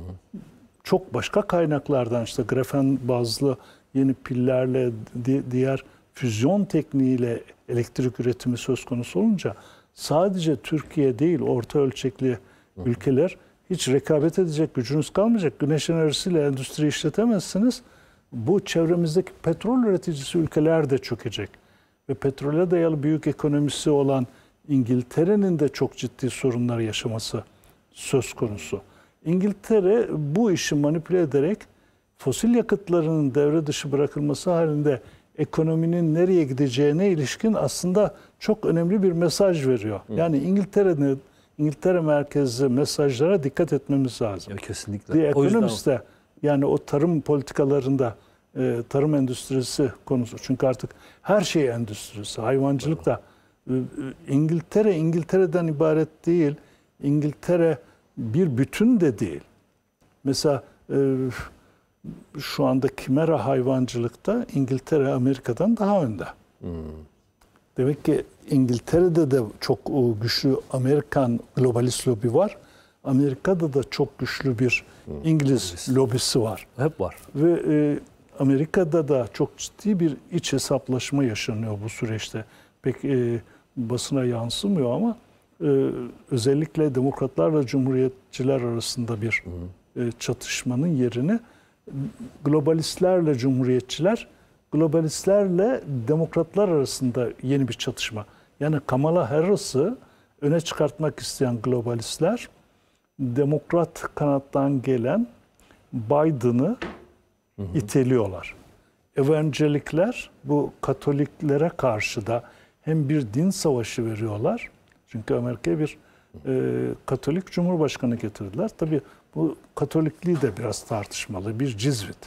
çok başka kaynaklardan işte grafen bazlı yeni pillerle, di diğer füzyon tekniğiyle elektrik üretimi söz konusu olunca sadece Türkiye değil orta ölçekli ülkeler hiç rekabet edecek gücünüz kalmayacak. Güneş enerjisiyle endüstri işletemezsiniz. Bu çevremizdeki petrol üreticisi ülkeler de çökecek. Ve petrole dayalı büyük ekonomisi olan İngiltere'nin de çok ciddi sorunlar yaşaması söz konusu. İngiltere bu işi manipüle ederek fosil yakıtlarının devre dışı bırakılması halinde ekonominin nereye gideceğine ilişkin aslında çok önemli bir mesaj veriyor. Hı. Yani İngiltere'nin İngiltere merkezli mesajlara dikkat etmemiz lazım. Ya kesinlikle. The Economist de yani o tarım politikalarında e, tarım endüstrisi konusu. Çünkü artık her şey endüstrisi. Hayvancılık da e, e, İngiltere İngiltere'den ibaret değil. İngiltere bir bütün de değil. Mesela e, şu anda kimera hayvancılıkta İngiltere Amerika'dan daha önde. Hmm. Demek ki İngiltere'de de çok e, güçlü Amerikan globalist lobi var. Amerika'da da çok güçlü bir hmm. İngiliz hmm. lobisi var. Hep var. Ve e, Amerika'da da çok ciddi bir iç hesaplaşma yaşanıyor bu süreçte. Pek e, basına yansımıyor ama e, özellikle demokratlarla cumhuriyetçiler arasında bir hmm. e, çatışmanın yerini globalistlerle cumhuriyetçiler, globalistlerle demokratlar arasında yeni bir çatışma. Yani Kamala Harris'ı öne çıkartmak isteyen globalistler, demokrat kanattan gelen Biden'ı iteliyorlar. Evangelikler bu Katoliklere karşı da hem bir din savaşı veriyorlar. Çünkü Amerika'ya bir e, Katolik Cumhurbaşkanı getirdiler. Tabii bu Katolikliği de biraz tartışmalı bir cizvit.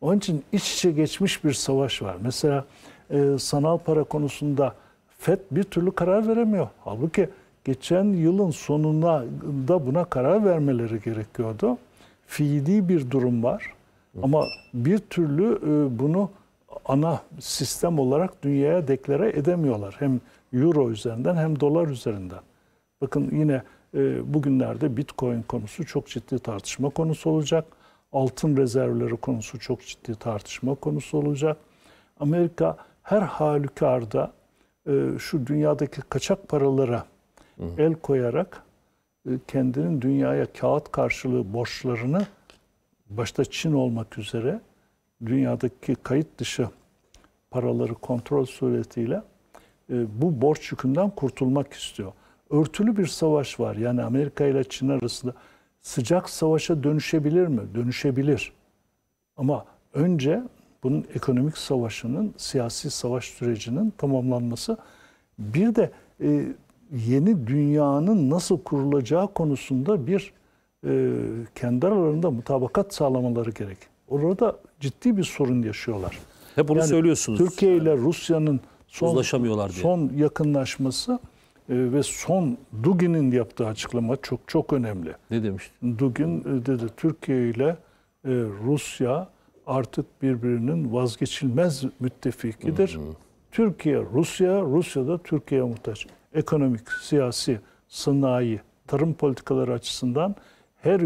Onun için iç içe geçmiş bir savaş var. Mesela e, sanal para konusunda FED bir türlü karar veremiyor. Halbuki geçen yılın sonunda da buna karar vermeleri gerekiyordu. Fiili bir durum var. Ama bir türlü e, bunu ana sistem olarak dünyaya deklare edemiyorlar. Hem euro üzerinden hem dolar üzerinden. Bakın yine ee, bugünlerde Bitcoin konusu çok ciddi tartışma konusu olacak. Altın rezervleri konusu çok ciddi tartışma konusu olacak. Amerika her halükarda e, şu dünyadaki kaçak paralara el koyarak e, kendinin dünyaya kağıt karşılığı borçlarını başta Çin olmak üzere dünyadaki kayıt dışı paraları kontrol suretiyle e, bu borç yükünden kurtulmak istiyor örtülü bir savaş var. Yani Amerika ile Çin arasında sıcak savaşa dönüşebilir mi? Dönüşebilir. Ama önce bunun ekonomik savaşının, siyasi savaş sürecinin tamamlanması bir de e, yeni dünyanın nasıl kurulacağı konusunda bir e, kendi aralarında mutabakat sağlamaları gerek. Orada ciddi bir sorun yaşıyorlar. Hep bunu yani söylüyorsunuz. Türkiye ile Rusya'nın son, son yakınlaşması ee, ve son Dugin'in yaptığı açıklama çok çok önemli. Ne demiş? Dugin e, dedi Türkiye ile e, Rusya artık birbirinin vazgeçilmez müttefikidir. Hı hı. Türkiye Rusya, Rusya da Türkiye'ye muhtaç. Ekonomik, siyasi, sanayi, tarım politikaları açısından her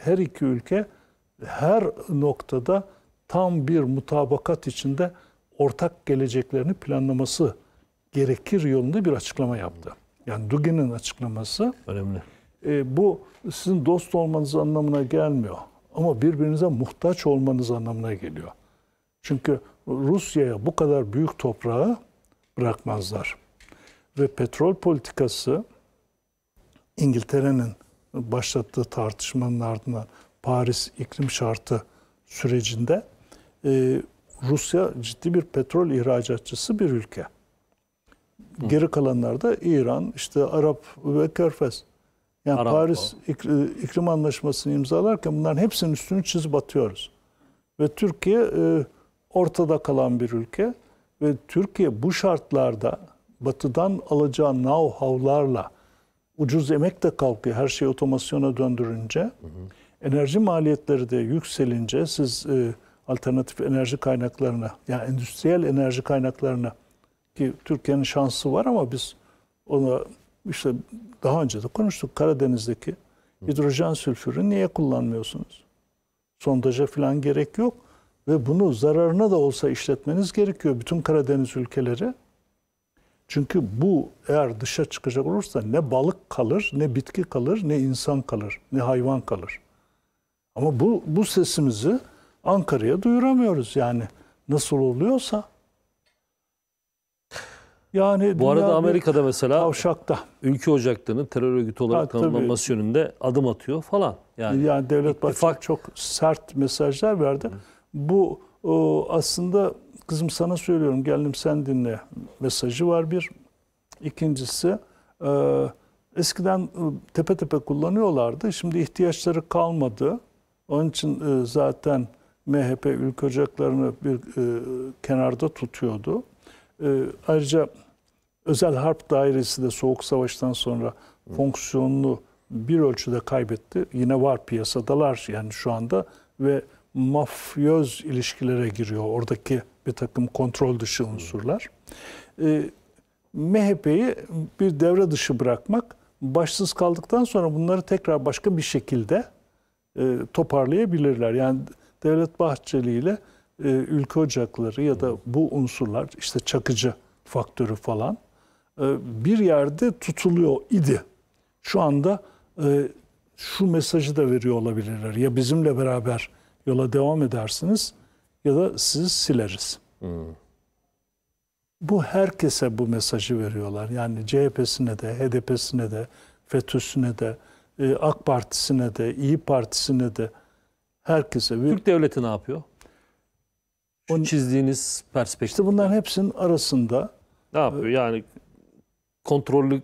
her iki ülke her noktada tam bir mutabakat içinde ortak geleceklerini planlaması gerekir yolunda bir açıklama yaptı. Yani Dugin'in açıklaması önemli. E, bu sizin dost olmanız anlamına gelmiyor. Ama birbirinize muhtaç olmanız anlamına geliyor. Çünkü Rusya'ya bu kadar büyük toprağı bırakmazlar. Ve petrol politikası İngiltere'nin başlattığı tartışmanın ardından Paris iklim şartı sürecinde e, Rusya ciddi bir petrol ihracatçısı bir ülke. Geri kalanlar da İran, işte Arap ve Körfez. Yani Arap Paris o. E, iklim anlaşmasını imzalarken bunların hepsinin üstünü çizip atıyoruz. Ve Türkiye e, ortada kalan bir ülke. Ve Türkiye bu şartlarda batıdan alacağı know-how'larla ucuz emek de kalkıyor her şeyi otomasyona döndürünce. Hı hı. Enerji maliyetleri de yükselince siz e, alternatif enerji kaynaklarına yani endüstriyel enerji kaynaklarına ki Türkiye'nin şansı var ama biz ona işte daha önce de konuştuk Karadeniz'deki hidrojen sülfürü niye kullanmıyorsunuz? Sondaja falan gerek yok ve bunu zararına da olsa işletmeniz gerekiyor bütün Karadeniz ülkeleri. Çünkü bu eğer dışa çıkacak olursa ne balık kalır, ne bitki kalır, ne insan kalır, ne hayvan kalır. Ama bu, bu sesimizi Ankara'ya duyuramıyoruz yani. Nasıl oluyorsa yani Bu arada Amerika'da mesela tavşakta. ülke ocaklarının terör örgütü olarak ha, tanımlanması yönünde adım atıyor falan. Yani, yani Devlet ittifak... Bahçeli çok sert mesajlar verdi. Hı. Bu o, aslında kızım sana söylüyorum geldim sen dinle mesajı var bir. İkincisi e, eskiden e, tepe tepe kullanıyorlardı. Şimdi ihtiyaçları kalmadı. Onun için e, zaten MHP ülke ocaklarını bir e, kenarda tutuyordu. E, ayrıca özel harp dairesi de soğuk savaştan sonra fonksiyonunu bir ölçüde kaybetti. Yine var piyasadalar yani şu anda ve mafyöz ilişkilere giriyor oradaki bir takım kontrol dışı unsurlar. E, ee, MHP'yi bir devre dışı bırakmak başsız kaldıktan sonra bunları tekrar başka bir şekilde e, toparlayabilirler. Yani Devlet Bahçeli ile e, ülke ocakları ya da bu unsurlar işte çakıcı faktörü falan e, bir yerde tutuluyor idi. Şu anda e, şu mesajı da veriyor olabilirler. Ya bizimle beraber yola devam edersiniz ya da sizi sileriz. Hmm. Bu herkese bu mesajı veriyorlar. Yani CHP'sine de, HDP'sine de, FETÖ'süne de, e, AK Partisi'ne de, İyi Partisi'ne de herkese. Bir... Türk devleti ne yapıyor? Şu çizdiğiniz perspektif. İşte bunların hepsinin arasında. Ne yapıyor? Yani kontrollü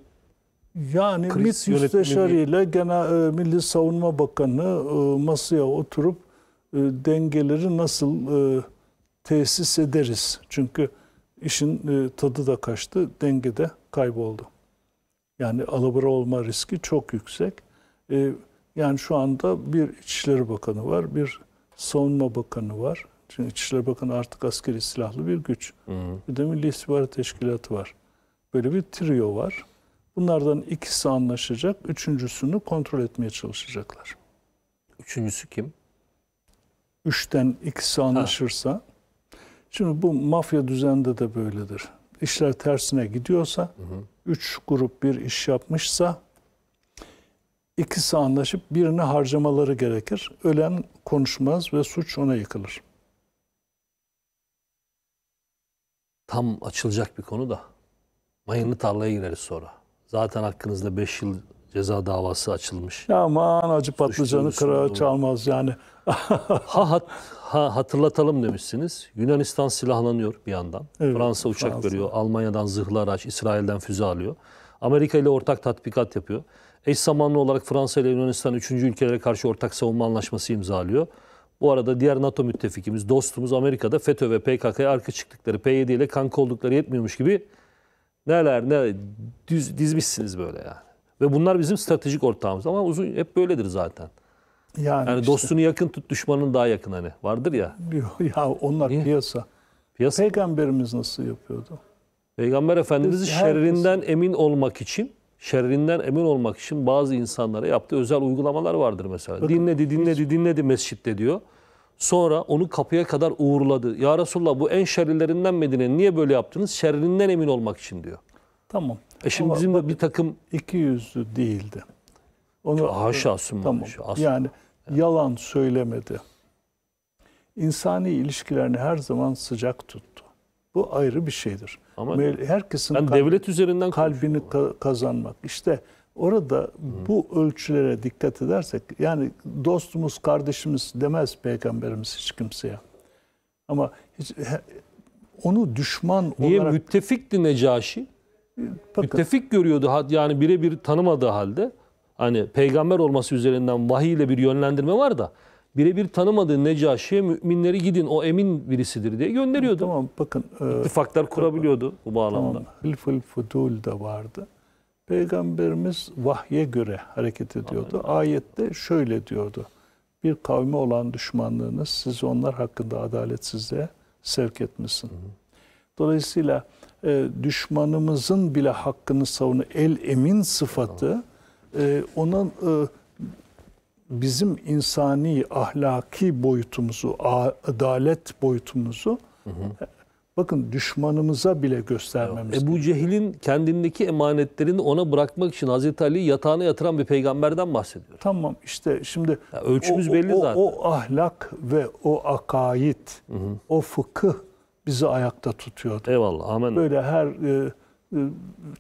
yani kriz MİT müsteşarıyla gene e, Milli Savunma Bakanı e, masaya oturup e, dengeleri nasıl tesis ederiz? Çünkü işin tadı da kaçtı, denge de kayboldu. Yani alabora olma riski çok yüksek. Yani şu anda bir İçişleri Bakanı var, bir Savunma Bakanı var. Çünkü İçişleri Bakanı artık askeri silahlı bir güç. Hı hı. Bir de Milli İstihbarat Teşkilatı var. Böyle bir trio var. Bunlardan ikisi anlaşacak, üçüncüsünü kontrol etmeye çalışacaklar. Üçüncüsü kim? Üçten ikisi anlaşırsa. Ha. Şimdi bu mafya düzende de böyledir. İşler tersine gidiyorsa, hı hı. üç grup bir iş yapmışsa, ikisi anlaşıp birine harcamaları gerekir. Ölen konuşmaz ve suç ona yıkılır. Tam açılacak bir konu da. Mayınlı tarlaya gireriz sonra. Zaten hakkınızda 5 yıl ceza davası açılmış. aman acı patlıcanı kırar çalmaz yani. ha, hat, ha hatırlatalım demişsiniz. Yunanistan silahlanıyor bir yandan. Evet, Fransa uçak Fransa. veriyor. Almanya'dan zırhlı araç, İsrail'den füze alıyor. Amerika ile ortak tatbikat yapıyor. Eş zamanlı olarak Fransa ile Yunanistan üçüncü ülkelere karşı ortak savunma anlaşması imzalıyor. Bu arada diğer NATO müttefikimiz, dostumuz Amerika'da FETÖ ve PKK'ya arka çıktıkları, P7 ile kanka oldukları yetmiyormuş gibi neler ne düz, dizmişsiniz böyle yani. Ve bunlar bizim stratejik ortağımız ama uzun hep böyledir zaten. Yani, yani işte. dostunu yakın tut, düşmanın daha yakın hani. Vardır ya. Ya onlar Niye? piyasa. Piyasa. Peygamberimiz nasıl yapıyordu? Peygamber Efendimiz'i şerrinden emin olmak için şerrinden emin olmak için bazı insanlara yaptığı özel uygulamalar vardır mesela. Bakın, dinledi, dinledi, biz... dinledi mescitte diyor. Sonra onu kapıya kadar uğurladı. Ya Resulallah bu en şerrilerinden medine niye böyle yaptınız? Şerrinden emin olmak için diyor. Tamam. E şimdi Ama bizim de bir takım... iki yüzlü değildi. Onu, haşa sunmamış. Tamam. Yani, yani yalan söylemedi. İnsani ilişkilerini her zaman sıcak tuttu. Bu ayrı bir şeydir. Ama herkesin ben kalbi, devlet üzerinden kalbini ka kazanmak. İşte Orada bu ölçülere dikkat edersek yani dostumuz, kardeşimiz demez peygamberimiz hiç kimseye. Ama hiç, onu düşman Niye? olarak... Müttefikti Necaşi. Bakın, Müttefik görüyordu yani birebir tanımadığı halde. Hani peygamber olması üzerinden vahiy ile bir yönlendirme var da birebir tanımadığı Necaşi'ye müminleri gidin o emin birisidir diye gönderiyordu. Tamam bakın. E, İttifaklar kurabiliyordu tamam, bu bağlamda. Tamam. Hilful Fudul da vardı. Peygamberimiz vahye göre hareket ediyordu. Ayette şöyle diyordu. Bir kavme olan düşmanlığınız sizi onlar hakkında adaletsizliğe sevk etmişsin. Dolayısıyla e, düşmanımızın bile hakkını savunu el emin sıfatı e, onun e, bizim insani ahlaki boyutumuzu, adalet boyutumuzu Bakın düşmanımıza bile göstermemiz. Evet. Ebu Cehil'in kendindeki emanetlerini ona bırakmak için Hazreti Ali'yi yatağına yatıran bir peygamberden bahsediyor. Tamam işte şimdi ya ölçümüz o, belli o, zaten. O, ahlak ve o akaid, hı hı. o fıkıh bizi ayakta tutuyordu. Eyvallah. Amen. Böyle her e, e,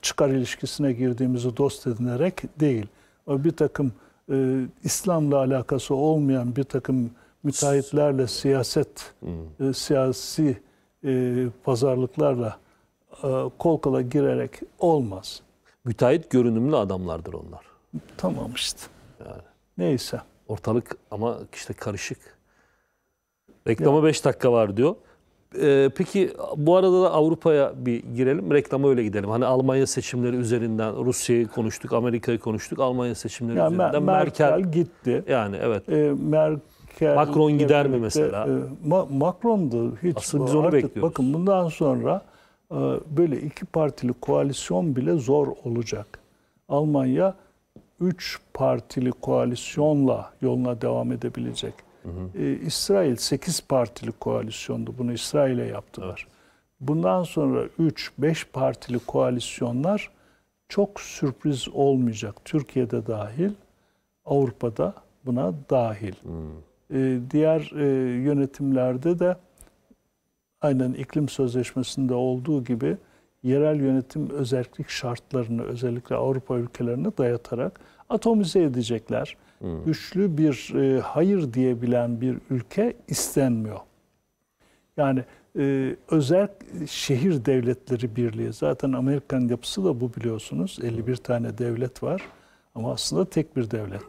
çıkar ilişkisine girdiğimizi dost edinerek değil. Bir takım e, İslam'la alakası olmayan bir takım müteahhitlerle siyaset, hmm. e, siyasi e, pazarlıklarla e, kol kola girerek olmaz. Müteahhit görünümlü adamlardır onlar. Tamam işte. Yani. Neyse. Ortalık ama işte karışık. Reklama 5 dakika var diyor. Ee, peki bu arada da Avrupa'ya bir girelim. Reklama öyle gidelim. Hani Almanya seçimleri üzerinden Rusya'yı konuştuk, Amerika'yı konuştuk. Almanya seçimleri yani üzerinden Merkel, Merkel gitti. Yani evet. E, Merkel şikayet Macron gider mi mesela? E, Ma Macron'du. Hiç Aslında biz onu artık, bekliyoruz. Bakın bundan sonra e, böyle iki partili koalisyon bile zor olacak. Almanya üç partili koalisyonla yoluna devam edebilecek. Hı hı. E, İsrail sekiz partili koalisyondu. Bunu İsrail'e yaptılar. Evet. Bundan sonra 3-5 partili koalisyonlar çok sürpriz olmayacak. Türkiye'de dahil, Avrupa'da buna dahil. Hmm. Ee, diğer e, yönetimlerde de aynen iklim sözleşmesinde olduğu gibi yerel yönetim özellik şartlarını özellikle Avrupa ülkelerine dayatarak atomize edecekler. Hmm. Güçlü bir e, hayır diyebilen bir ülke istenmiyor. Yani e, özel şehir devletleri birliği zaten Amerikan yapısı da bu biliyorsunuz. 51 tane devlet var ama aslında tek bir devlet.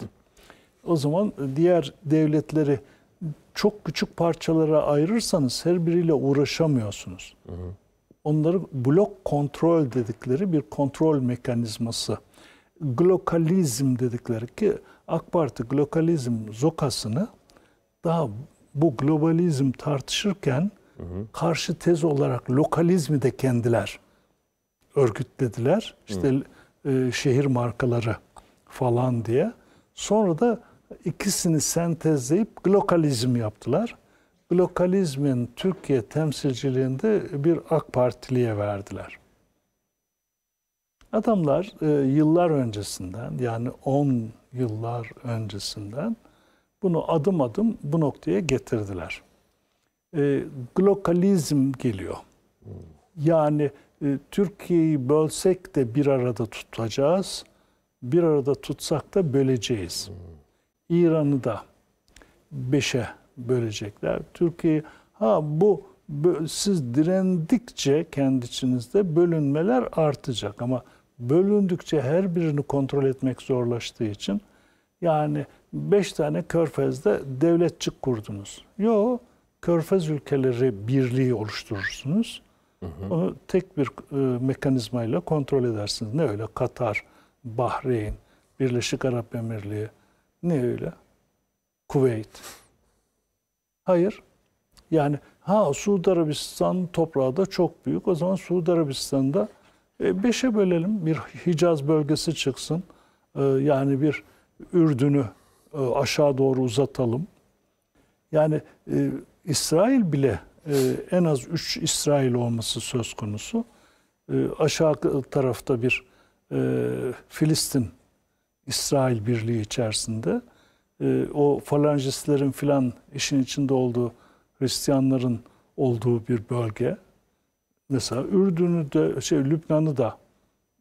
O zaman e, diğer devletleri çok küçük parçalara ayırırsanız her biriyle uğraşamıyorsunuz. Onları blok kontrol dedikleri bir kontrol mekanizması. Glokalizm dedikleri ki AK Parti glokalizm zokasını daha bu globalizm tartışırken karşı tez olarak lokalizmi de kendiler örgütlediler. İşte hı. E, şehir markaları falan diye. Sonra da ikisini sentezleyip glokalizm yaptılar. Glokalizmin Türkiye temsilciliğinde bir AK Partili'ye verdiler. Adamlar e, yıllar öncesinden yani 10 yıllar öncesinden bunu adım adım bu noktaya getirdiler. E, glokalizm geliyor. Yani e, Türkiye'yi bölsek de bir arada tutacağız, bir arada tutsak da böleceğiz. Hmm. İran'ı da beşe bölecekler. Türkiye ha bu siz direndikçe kendi içinizde bölünmeler artacak ama bölündükçe her birini kontrol etmek zorlaştığı için yani beş tane körfezde devletçik kurdunuz. Yo körfez ülkeleri birliği oluşturursunuz. Hı hı. Onu tek bir e, mekanizmayla kontrol edersiniz. Ne öyle Katar, Bahreyn, Birleşik Arap Emirliği, ne öyle? Kuveyt. Hayır. Yani ha Suudi Arabistan toprağı da çok büyük. O zaman Suudi Arabistan'da e, beşe bölelim. Bir Hicaz bölgesi çıksın. E, yani bir Ürdün'ü e, aşağı doğru uzatalım. Yani e, İsrail bile e, en az üç İsrail olması söz konusu. E, aşağı tarafta bir e, Filistin İsrail birliği içerisinde ee, o falanjistlerin filan işin içinde olduğu Hristiyanların olduğu bir bölge. Mesela Ürdün'ü de şey Lübnan'ı da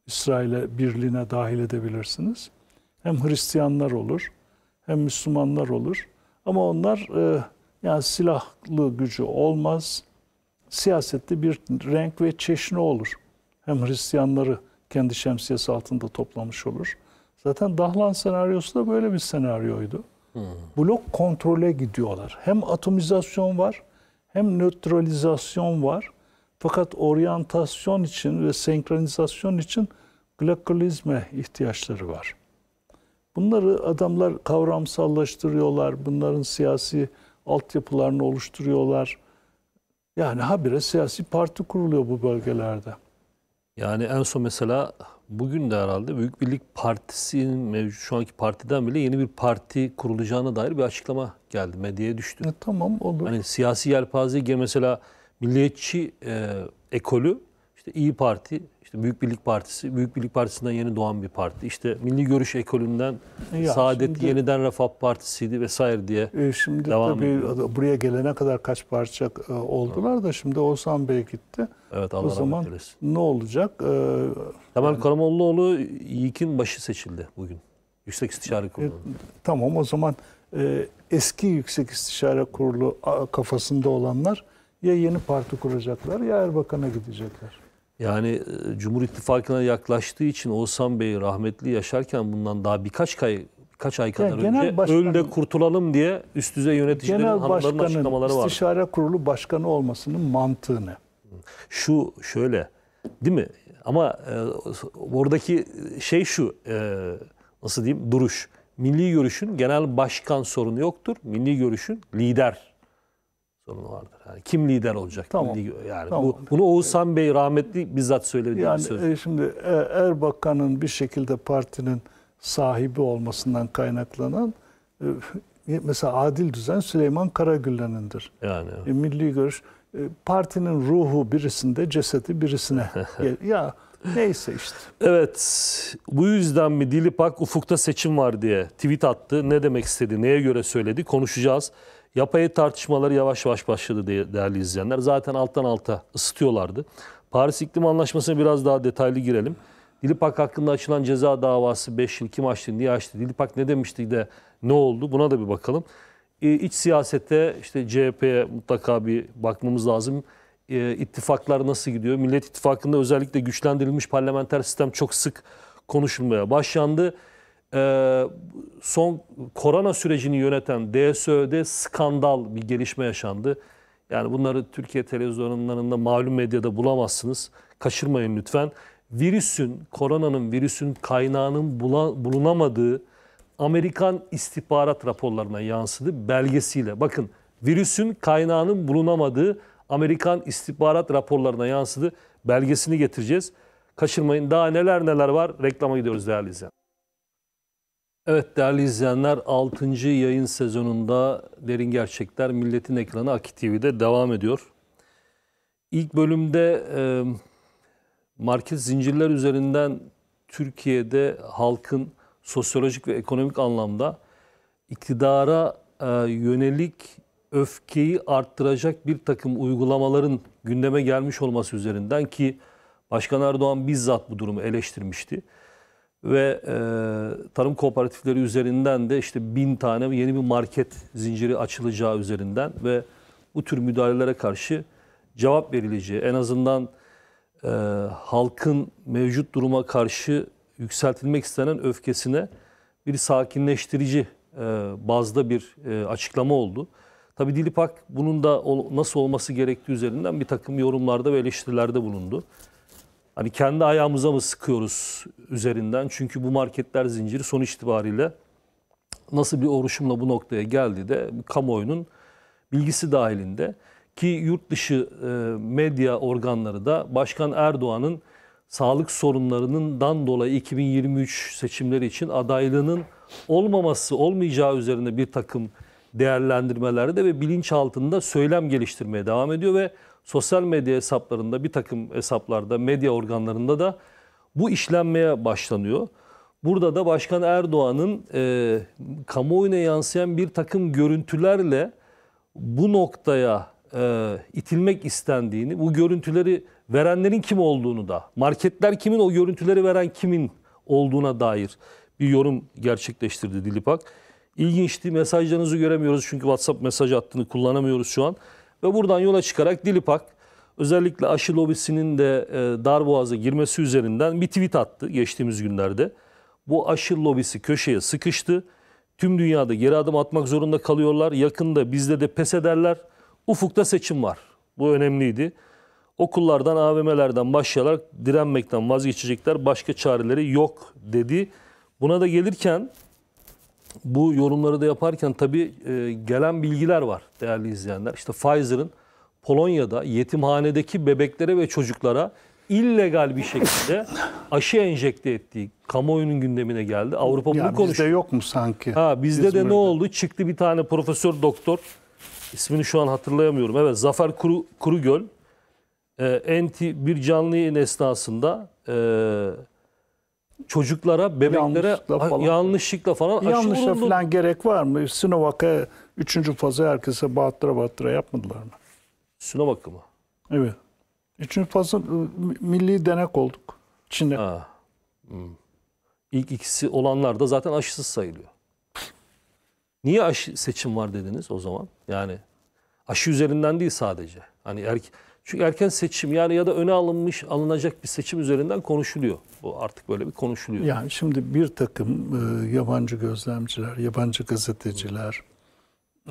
İsrail'e birliğine dahil edebilirsiniz. Hem Hristiyanlar olur hem Müslümanlar olur. Ama onlar e, yani silahlı gücü olmaz. Siyasette bir renk ve çeşni olur. Hem Hristiyanları kendi şemsiyesi altında toplamış olur Zaten Dahlan senaryosu da böyle bir senaryoydu. Hmm. Blok kontrole gidiyorlar. Hem atomizasyon var hem nötralizasyon var. Fakat oryantasyon için ve senkronizasyon için glokalizme ihtiyaçları var. Bunları adamlar kavramsallaştırıyorlar. Bunların siyasi altyapılarını oluşturuyorlar. Yani habire siyasi parti kuruluyor bu bölgelerde. Yani en son mesela bugün de herhalde Büyük Birlik Partisi'nin şu anki partiden bile yeni bir parti kurulacağına dair bir açıklama geldi. Medyaya düştü. E, tamam olur. Hani siyasi yelpaze gibi mesela milliyetçi e, ekolü işte İyi Parti, işte Büyük Birlik Partisi, Büyük Birlik Partisi'nden yeni doğan bir parti. İşte Milli Görüş ekolünden ya Saadet şimdi, yeniden Refah Partisi'ydi vesaire diye e, şimdi devam tabii ediyor. buraya gelene kadar kaç parça e, oldular Hı. da şimdi Oğuzhan Bey gitti. Evet Allah O zaman eylesin. ne olacak? E, Temel yani, Karamollaoğlu YİK'in başı seçildi bugün. Yüksek İstişare Kurulu. E, tamam o zaman e, eski Yüksek İstişare Kurulu kafasında olanlar ya yeni parti kuracaklar ya Erbakan'a gidecekler. Yani e, Cumhur İttifakı'na yaklaştığı için Oğuzhan Bey rahmetli yaşarken bundan daha birkaç ay kaç ay kadar yani genel önce öl de kurtulalım diye üst düzey yöneticilerin hanımların açıklamaları var. İstişare Kurulu Başkanı olmasının mantığını. Şu şöyle değil mi? Ama e, oradaki şey şu e, nasıl diyeyim duruş. Milli görüşün genel başkan sorunu yoktur. Milli görüşün lider sorunu vardır. Yani kim lider olacak? Tamam. yani tamam. bu, bunu Oğuzhan Bey rahmetli bizzat söyledi. Yani söz. E, şimdi e, Erbakan'ın bir şekilde partinin sahibi olmasından kaynaklanan e, mesela adil düzen Süleyman Karagüllen'indir. Yani. E, milli görüş partinin ruhu birisinde, cesedi birisine. ya Neyse işte. Evet. Bu yüzden mi Dilipak ufukta seçim var diye tweet attı. Ne demek istedi, neye göre söyledi konuşacağız. Yapay tartışmaları yavaş yavaş başladı değerli izleyenler. Zaten alttan alta ısıtıyorlardı. Paris İklim Anlaşması'na biraz daha detaylı girelim. Dilipak hakkında açılan ceza davası 5 yıl kim açtı, niye açtı, Dilipak ne demişti de ne oldu buna da bir bakalım. E, iç siyasette işte CHP'ye mutlaka bir bakmamız lazım. E, ittifaklar nasıl gidiyor? Millet İttifakı'nda özellikle güçlendirilmiş parlamenter sistem çok sık konuşulmaya başlandı. Ee, son korona sürecini yöneten DSÖ'de skandal bir gelişme yaşandı. Yani bunları Türkiye televizyonlarında malum medyada bulamazsınız. Kaçırmayın lütfen. Virüsün, koronanın virüsün kaynağının bulunamadığı Amerikan istihbarat raporlarına yansıdı belgesiyle. Bakın virüsün kaynağının bulunamadığı Amerikan istihbarat raporlarına yansıdı belgesini getireceğiz. Kaçırmayın daha neler neler var reklama gidiyoruz değerli izleyen. Evet değerli izleyenler 6. yayın sezonunda Derin Gerçekler Milletin Ekranı Akit TV'de devam ediyor. İlk bölümde e, market zincirler üzerinden Türkiye'de halkın sosyolojik ve ekonomik anlamda iktidara e, yönelik öfkeyi arttıracak bir takım uygulamaların gündeme gelmiş olması üzerinden ki Başkan Erdoğan bizzat bu durumu eleştirmişti ve e, tarım kooperatifleri üzerinden de işte bin tane yeni bir market zinciri açılacağı üzerinden ve bu tür müdahalelere karşı cevap verileceği en azından e, halkın mevcut duruma karşı yükseltilmek istenen öfkesine bir sakinleştirici e, bazda bir e, açıklama oldu. Tabi Dilipak bunun da ol, nasıl olması gerektiği üzerinden bir takım yorumlarda ve eleştirilerde bulundu hani kendi ayağımıza mı sıkıyoruz üzerinden? Çünkü bu marketler zinciri son itibariyle nasıl bir oluşumla bu noktaya geldi de kamuoyunun bilgisi dahilinde ki yurt dışı e, medya organları da Başkan Erdoğan'ın sağlık sorunlarından dolayı 2023 seçimleri için adaylığının olmaması, olmayacağı üzerine bir takım değerlendirmelerde ve bilinç altında söylem geliştirmeye devam ediyor ve sosyal medya hesaplarında bir takım hesaplarda medya organlarında da bu işlenmeye başlanıyor. Burada da Başkan Erdoğan'ın e, kamuoyuna yansıyan bir takım görüntülerle bu noktaya e, itilmek istendiğini, bu görüntüleri verenlerin kim olduğunu da, marketler kimin, o görüntüleri veren kimin olduğuna dair bir yorum gerçekleştirdi Dilipak. İlginçti. Mesajlarınızı göremiyoruz çünkü WhatsApp mesaj hattını kullanamıyoruz şu an. Ve buradan yola çıkarak Dilipak özellikle aşı lobisinin de e, darboğaza girmesi üzerinden bir tweet attı geçtiğimiz günlerde. Bu aşı lobisi köşeye sıkıştı. Tüm dünyada geri adım atmak zorunda kalıyorlar. Yakında bizde de pes ederler. Ufukta seçim var. Bu önemliydi. Okullardan, AVM'lerden başlayarak direnmekten vazgeçecekler. Başka çareleri yok dedi. Buna da gelirken bu yorumları da yaparken tabii e, gelen bilgiler var değerli izleyenler. İşte Pfizer'ın Polonya'da yetimhanedeki bebeklere ve çocuklara illegal bir şekilde aşı enjekte ettiği kamuoyunun gündemine geldi. Avrupa bunu ya konuşuyor. Bizde yok mu sanki? Ha bizde İzmir'de. de ne oldu? Çıktı bir tane profesör doktor ismini şu an hatırlayamıyorum. Evet Zafer Kuru, Kurugöl e, enti bir canlı yayın esnasında e, çocuklara, bebeklere yanlışlıkla falan, yanlışlıkla falan aşı Yanlışla vuruldu. falan gerek var mı? Sinovac'a 3. fazı herkese battıra battıra yapmadılar mı? Sinovac'ı mı? Evet. 3. fazı e, milli denek olduk Çin'de. Ha. Hmm. İlk ikisi olanlar da zaten aşısız sayılıyor. Niye aşı seçim var dediniz o zaman? Yani aşı üzerinden değil sadece. Hani erkek çünkü erken seçim yani ya da öne alınmış alınacak bir seçim üzerinden konuşuluyor. Bu artık böyle bir konuşuluyor. Yani şimdi bir takım e, yabancı gözlemciler, yabancı gazeteciler,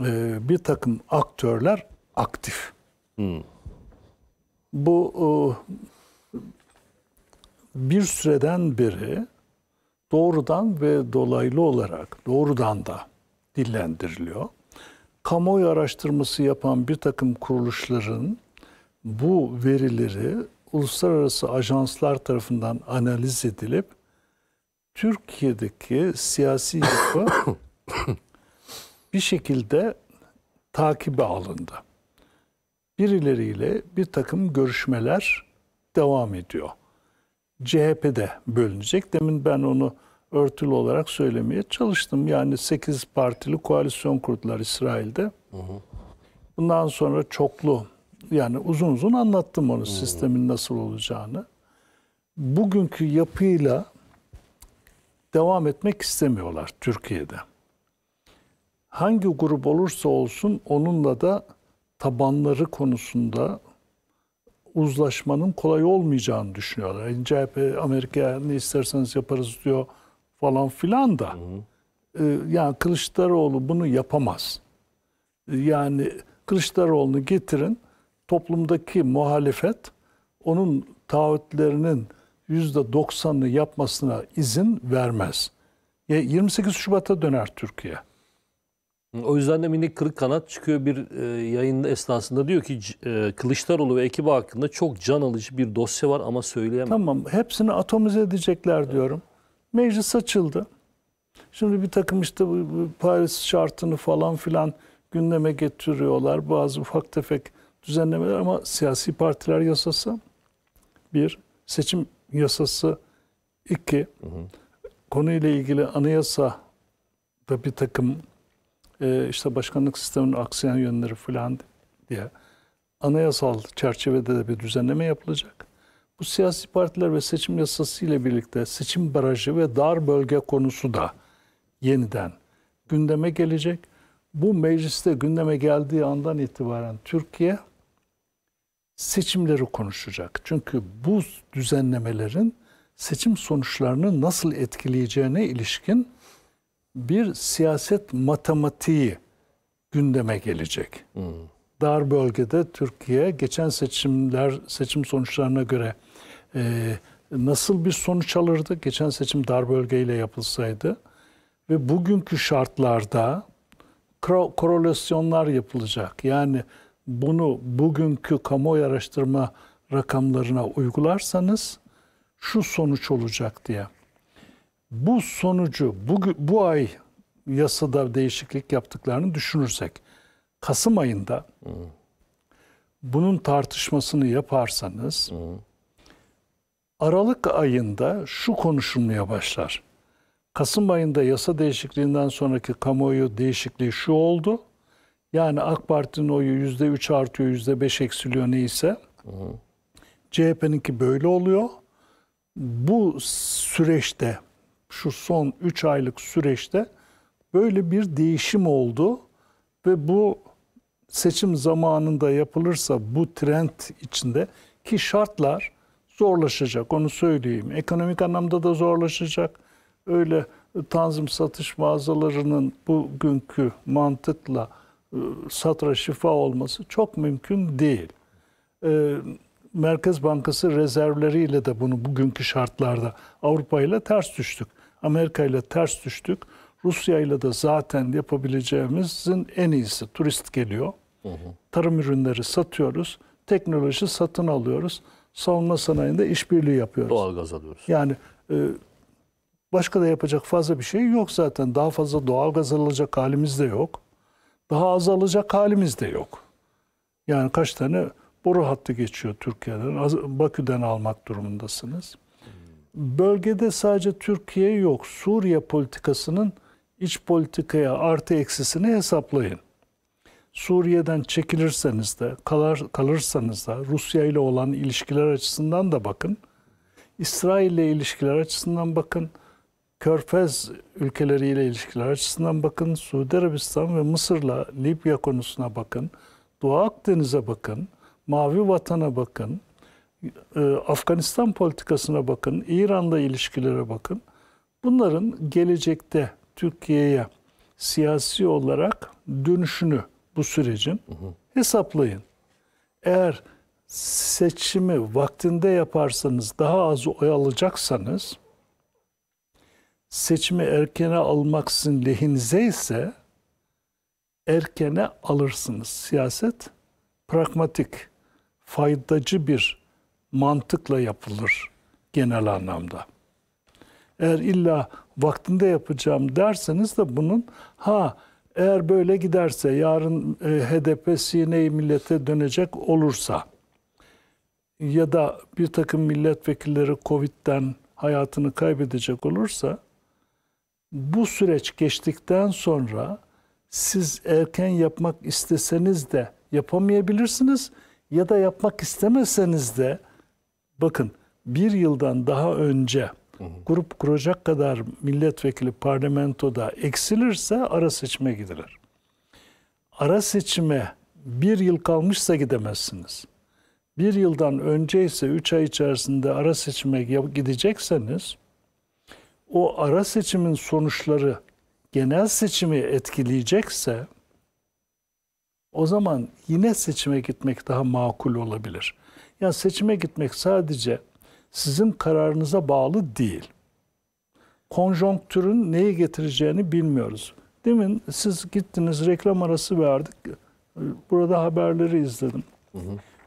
e, bir takım aktörler aktif. Hmm. Bu e, bir süreden beri doğrudan ve dolaylı olarak doğrudan da dillendiriliyor. Kamuoyu araştırması yapan bir takım kuruluşların bu verileri uluslararası ajanslar tarafından analiz edilip Türkiye'deki siyasi yapı bir şekilde takibe alındı. Birileriyle bir takım görüşmeler devam ediyor. CHP'de bölünecek. Demin ben onu örtülü olarak söylemeye çalıştım. Yani 8 partili koalisyon kurdular İsrail'de. Bundan sonra çoklu yani uzun uzun anlattım onu hmm. sistemin nasıl olacağını. Bugünkü yapıyla devam etmek istemiyorlar Türkiye'de. Hangi grup olursa olsun onunla da tabanları konusunda uzlaşmanın kolay olmayacağını düşünüyorlar. Yani CHP Amerika'ya ne isterseniz yaparız diyor falan filan da. Hı ee, Yani Kılıçdaroğlu bunu yapamaz. Ee, yani Kılıçdaroğlu'nu getirin toplumdaki muhalefet onun taahhütlerinin %90'ını yapmasına izin vermez. 28 Şubat'a döner Türkiye. O yüzden de minik kırık kanat çıkıyor bir e, yayın esnasında diyor ki e, Kılıçdaroğlu ve ekibi hakkında çok can alıcı bir dosya var ama söyleyemem. Tamam hepsini atomize edecekler diyorum. Meclis açıldı. Şimdi bir takım işte Paris şartını falan filan gündeme getiriyorlar. Bazı ufak tefek düzenlemeler ama siyasi partiler yasası bir, seçim yasası iki, hı hı. konuyla ilgili anayasa da bir takım e, işte başkanlık sisteminin aksayan yönleri falan diye anayasal çerçevede de bir düzenleme yapılacak. Bu siyasi partiler ve seçim yasası ile birlikte seçim barajı ve dar bölge konusu da yeniden gündeme gelecek bu mecliste gündeme geldiği andan itibaren Türkiye seçimleri konuşacak. Çünkü bu düzenlemelerin seçim sonuçlarını nasıl etkileyeceğine ilişkin bir siyaset matematiği gündeme gelecek. Hmm. Dar bölgede Türkiye geçen seçimler seçim sonuçlarına göre e, nasıl bir sonuç alırdı? Geçen seçim dar bölgeyle yapılsaydı ve bugünkü şartlarda korelasyonlar yapılacak. Yani bunu bugünkü kamuoyu araştırma rakamlarına uygularsanız şu sonuç olacak diye. Bu sonucu bu, bu ay yasada değişiklik yaptıklarını düşünürsek Kasım ayında hmm. bunun tartışmasını yaparsanız hmm. Aralık ayında şu konuşulmaya başlar. Kasım ayında yasa değişikliğinden sonraki kamuoyu değişikliği şu oldu. Yani AK Parti'nin oyu %3 artıyor, %5 eksiliyor neyse. CHP'ninki böyle oluyor. Bu süreçte, şu son 3 aylık süreçte böyle bir değişim oldu. Ve bu seçim zamanında yapılırsa bu trend içinde ki şartlar zorlaşacak onu söyleyeyim. Ekonomik anlamda da zorlaşacak öyle tanzim satış mağazalarının bugünkü mantıkla e, satra şifa olması çok mümkün değil. E, Merkez Bankası rezervleriyle de bunu bugünkü şartlarda Avrupa ile ters düştük. Amerika ile ters düştük. Rusya ile de zaten yapabileceğimizin en iyisi. Turist geliyor. Tarım ürünleri satıyoruz. Teknoloji satın alıyoruz. Savunma sanayinde işbirliği yapıyoruz. Doğalgaz alıyoruz. Yani e, Başka da yapacak fazla bir şey yok zaten. Daha fazla doğal gaz alacak halimiz de yok. Daha az alacak halimiz de yok. Yani kaç tane boru hattı geçiyor Türkiye'den. Bakü'den almak durumundasınız. Bölgede sadece Türkiye yok. Suriye politikasının iç politikaya artı eksisini hesaplayın. Suriye'den çekilirseniz de, kalar, kalırsanız da Rusya ile olan ilişkiler açısından da bakın. İsrail ile ilişkiler açısından bakın. Körfez ülkeleriyle ilişkiler açısından bakın, Suudi Arabistan ve Mısır'la Libya konusuna bakın, Doğu Akdeniz'e bakın, Mavi Vatan'a bakın, e, Afganistan politikasına bakın, İran'la ilişkilere bakın. Bunların gelecekte Türkiye'ye siyasi olarak dönüşünü bu sürecin hesaplayın. Eğer seçimi vaktinde yaparsanız, daha az oy alacaksanız seçimi erkene almak sizin lehinize ise erkene alırsınız. Siyaset pragmatik, faydacı bir mantıkla yapılır genel anlamda. Eğer illa vaktinde yapacağım derseniz de bunun ha eğer böyle giderse yarın e, HDP sineyi millete dönecek olursa ya da bir takım milletvekilleri Covid'den hayatını kaybedecek olursa bu süreç geçtikten sonra siz erken yapmak isteseniz de yapamayabilirsiniz ya da yapmak istemeseniz de bakın bir yıldan daha önce grup kuracak kadar milletvekili parlamentoda eksilirse ara seçime gidilir. Ara seçime bir yıl kalmışsa gidemezsiniz. Bir yıldan önceyse ise 3 ay içerisinde ara seçime gidecekseniz o ara seçimin sonuçları genel seçimi etkileyecekse o zaman yine seçime gitmek daha makul olabilir. Yani seçime gitmek sadece sizin kararınıza bağlı değil. Konjonktürün neyi getireceğini bilmiyoruz. Demin siz gittiniz reklam arası verdik. Burada haberleri izledim.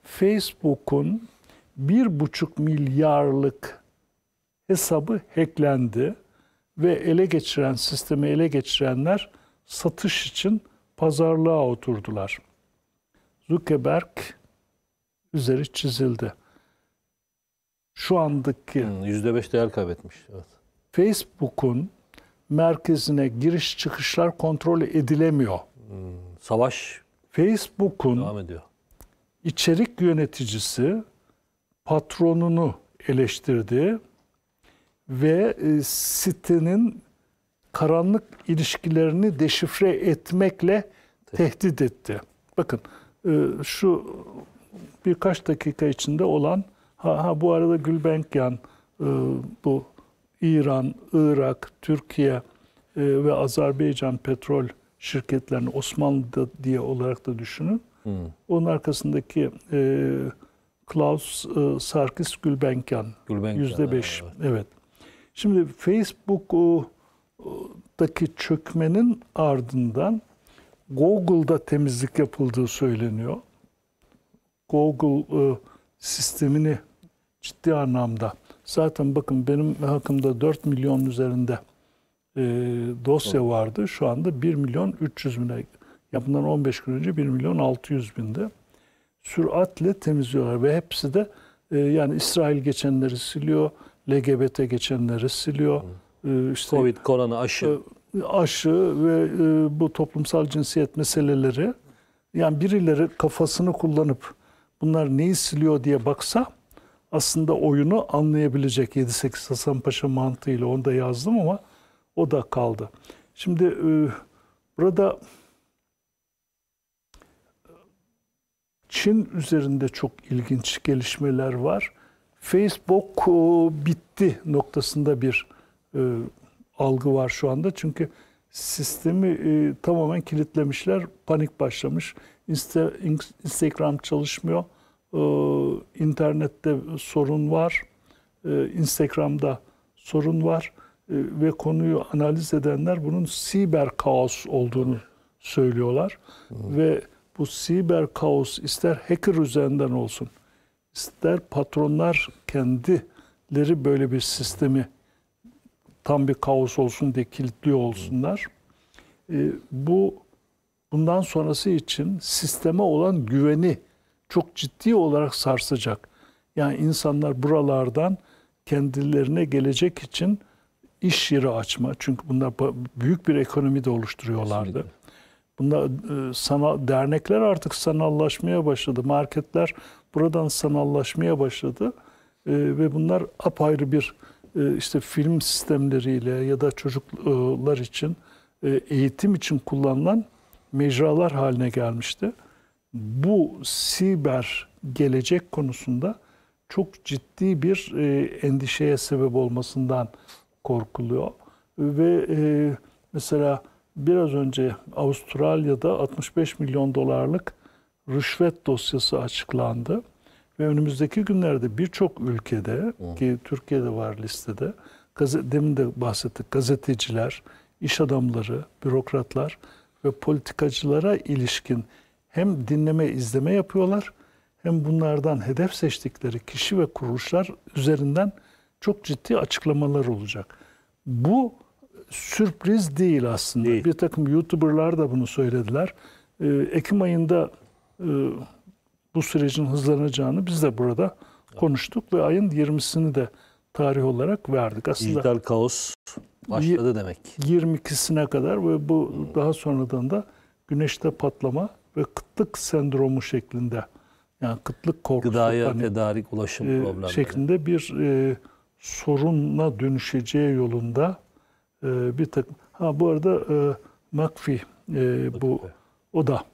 Facebook'un bir buçuk milyarlık hesabı hacklendi ve ele geçiren sistemi ele geçirenler satış için pazarlığa oturdular. Zuckerberg üzeri çizildi. Şu andaki hmm, %5 değer kaybetmiş. Evet. Facebook'un merkezine giriş çıkışlar kontrol edilemiyor. Hmm, savaş Facebook'un devam ediyor. içerik yöneticisi patronunu eleştirdi ve e, sitenin karanlık ilişkilerini deşifre etmekle tehdit etti. Bakın e, şu birkaç dakika içinde olan ha, ha bu arada Gülbenkyan e, bu İran, Irak, Türkiye ve Azerbaycan petrol şirketlerini Osmanlı'da diye olarak da düşünün. Hmm. Onun arkasındaki e, Klaus e, Sarkis Gülbenkyan. Gülbenkyan. %5. Evet. evet. Şimdi Facebook'daki çökmenin ardından Google'da temizlik yapıldığı söyleniyor. Google e, sistemini ciddi anlamda zaten bakın benim hakkımda 4 milyon üzerinde e, dosya vardı. Şu anda 1 milyon 300 bine Yapılan 15 gün önce 1 milyon 600 binde süratle temizliyorlar ve hepsi de e, yani İsrail geçenleri siliyor. LGBT geçenleri siliyor. Ee, Covid, korona, aşı. Ee, aşı ve e, bu toplumsal cinsiyet meseleleri. Yani birileri kafasını kullanıp bunlar neyi siliyor diye baksa aslında oyunu anlayabilecek. 7-8 Hasan Paşa mantığıyla onu da yazdım ama o da kaldı. Şimdi e, burada Çin üzerinde çok ilginç gelişmeler var. Facebook e, bitti noktasında bir e, algı var şu anda. Çünkü sistemi e, tamamen kilitlemişler. Panik başlamış. Insta, Instagram çalışmıyor. internette sorun var. Instagram'da sorun var. ve konuyu analiz edenler bunun siber kaos olduğunu söylüyorlar. Hı. Ve bu siber kaos ister hacker üzerinden olsun, ister patronlar kendileri böyle bir sistemi tam bir kaos olsun diye kilitliyor olsunlar. E, bu bundan sonrası için sisteme olan güveni çok ciddi olarak sarsacak. Yani insanlar buralardan kendilerine gelecek için iş yeri açma. Çünkü bunlar büyük bir ekonomi de oluşturuyorlardı. Kesinlikle. Bunlar e, sana dernekler artık sanallaşmaya başladı. Marketler buradan sanallaşmaya başladı. Ee, ve bunlar apayrı bir e, işte film sistemleriyle ya da çocuklar için e, eğitim için kullanılan mecralar haline gelmişti. Bu siber gelecek konusunda çok ciddi bir e, endişeye sebep olmasından korkuluyor. Ve e, mesela biraz önce Avustralya'da 65 milyon dolarlık rüşvet dosyası açıklandı. Ve önümüzdeki günlerde birçok ülkede hmm. ki Türkiye'de var listede demin de bahsettik gazeteciler, iş adamları, bürokratlar ve politikacılara ilişkin hem dinleme izleme yapıyorlar hem bunlardan hedef seçtikleri kişi ve kuruluşlar üzerinden çok ciddi açıklamalar olacak. Bu sürpriz değil aslında. Değil. Bir takım YouTuber'lar da bunu söylediler. Ee, Ekim ayında ee, bu sürecin hızlanacağını biz de burada konuştuk ve ayın 20'sini de tarih olarak verdik. Aslında Dijital kaos başladı demek. 22'sine kadar ve bu daha sonradan da güneşte patlama ve kıtlık sendromu şeklinde yani kıtlık korkusu gıdaya hani, tedarik ulaşım e, problemleri şeklinde bir e, sorunla dönüşeceği yolunda e, bir takım ha bu arada e, Makfi e, bu o da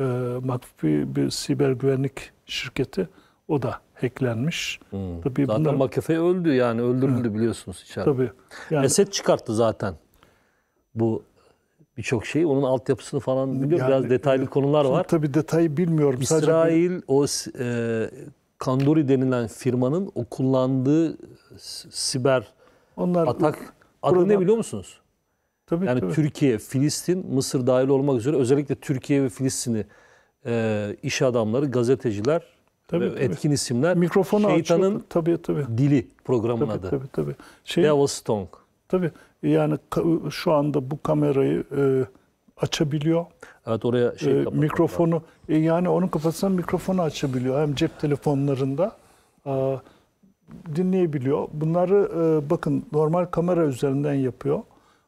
e, ee, makfi bir siber güvenlik şirketi o da hacklenmiş. Hmm. Tabii zaten bunlar... McAfee öldü yani öldürüldü evet. biliyorsunuz içeride. Tabii. Yani... Esed çıkarttı zaten bu birçok şeyi. Onun altyapısını falan biliyor. Yani, Biraz detaylı e, konular var. Tabii detayı bilmiyorum. İsrail Sadece... o e, Kandori denilen firmanın o kullandığı siber Onlar, atak adı ne biliyor musunuz? Tabii, yani tabii. Türkiye, Filistin, Mısır dahil olmak üzere özellikle Türkiye ve Filistin'i e, iş adamları, gazeteciler tabii, ve tabii. etkin isimler Mikrofonu şeytanın açıyor. Tabii, tabii. dili programın tabii, adı. Tabii, tabii. Şey, Devil's Tongue. Tabii yani şu anda bu kamerayı e, açabiliyor. Evet oraya şey e, mikrofonu e, yani onun kafasına mikrofonu açabiliyor hem cep telefonlarında e, dinleyebiliyor. Bunları e, bakın normal kamera üzerinden yapıyor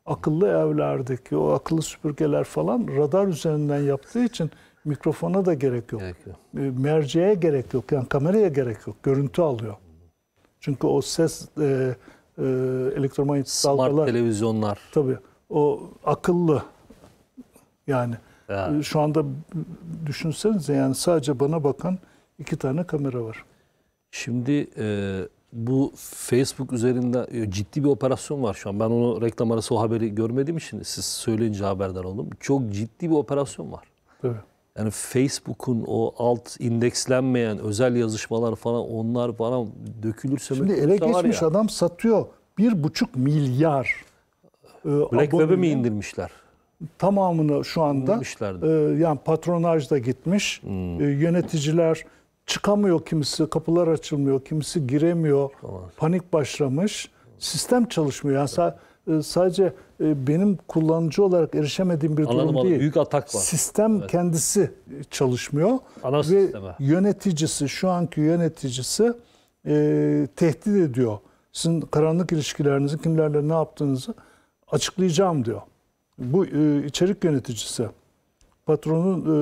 akıllı evlerdeki o akıllı süpürgeler falan radar üzerinden yaptığı için mikrofona da gerek yok. Gerek yok. E, merceğe gerek yok. Yani kameraya gerek yok. Görüntü alıyor. Çünkü o ses e, e, elektromanyetik Smart dalgalar. televizyonlar. Tabii. O akıllı yani. yani. E, şu anda düşünsenize yani sadece bana bakan iki tane kamera var. Şimdi e, bu Facebook üzerinde e, ciddi bir operasyon var şu an. Ben onu reklam arası o haberi görmediğim için siz söyleyince haberdar oldum. Çok ciddi bir operasyon var. Evet. Yani Facebook'un o alt indekslenmeyen özel yazışmalar falan onlar falan dökülürse... Şimdi ele geçmiş ya. adam satıyor. Bir buçuk milyar e, Web'e mi indirmişler? Tamamını şu anda e, yani patronaj da gitmiş. Hmm. E, yöneticiler Çıkamıyor kimisi, kapılar açılmıyor, kimisi giremiyor. Tamam. Panik başlamış. Sistem çalışmıyor. Yani evet. sadece e, benim kullanıcı olarak erişemediğim bir Anladım, durum anladım. değil. Büyük atak var. Sistem evet. kendisi çalışmıyor. Ana Ve sisteme. yöneticisi, şu anki yöneticisi e, tehdit ediyor. Sizin karanlık ilişkilerinizi, kimlerle ne yaptığınızı açıklayacağım diyor. Bu e, içerik yöneticisi patronu e,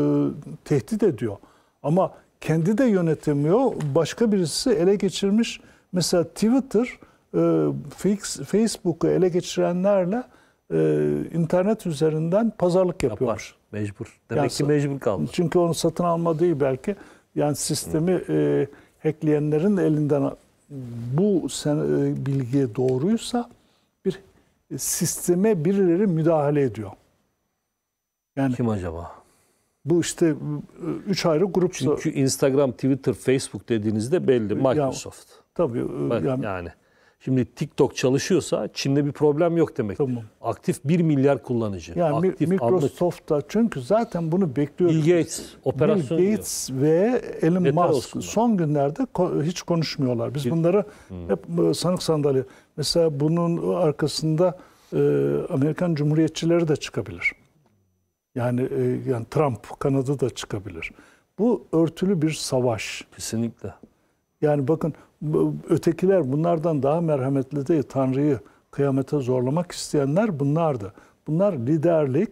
tehdit ediyor. Ama kendi de yönetemiyor. Başka birisi ele geçirmiş. Mesela Twitter e, Facebook'u ele geçirenlerle e, internet üzerinden pazarlık yapıyor. Yapar. Mecbur. Demek yani, ki mecbur kaldı. Çünkü onu satın alma değil belki. Yani sistemi Hı. e, hackleyenlerin elinden bu sen, e, bilgi doğruysa bir e, sisteme birileri müdahale ediyor. Yani Kim acaba? Bu işte e, üç ayrı grup. Çünkü Instagram, Twitter, Facebook dediğinizde belli Microsoft. Ya, tabii. E, ben, yani, yani. Şimdi TikTok çalışıyorsa Çin'de bir problem yok demek. Tamam. Aktif 1 milyar kullanıcı. Yani Aktif Microsoft'ta anlık. çünkü zaten bunu bekliyoruz. Bill Gates operasyon Bill Gates diyor. ve Elon Yeter Musk son günlerde hiç konuşmuyorlar. Biz bunları hmm. hep e, sanık sandalye. Mesela bunun arkasında e, Amerikan Cumhuriyetçileri de çıkabilir. Yani e, yani Trump kanadı da çıkabilir. Bu örtülü bir savaş. Kesinlikle. Yani bakın ötekiler bunlardan daha merhametli değil. Tanrı'yı kıyamete zorlamak isteyenler bunlardı. Bunlar liderlik,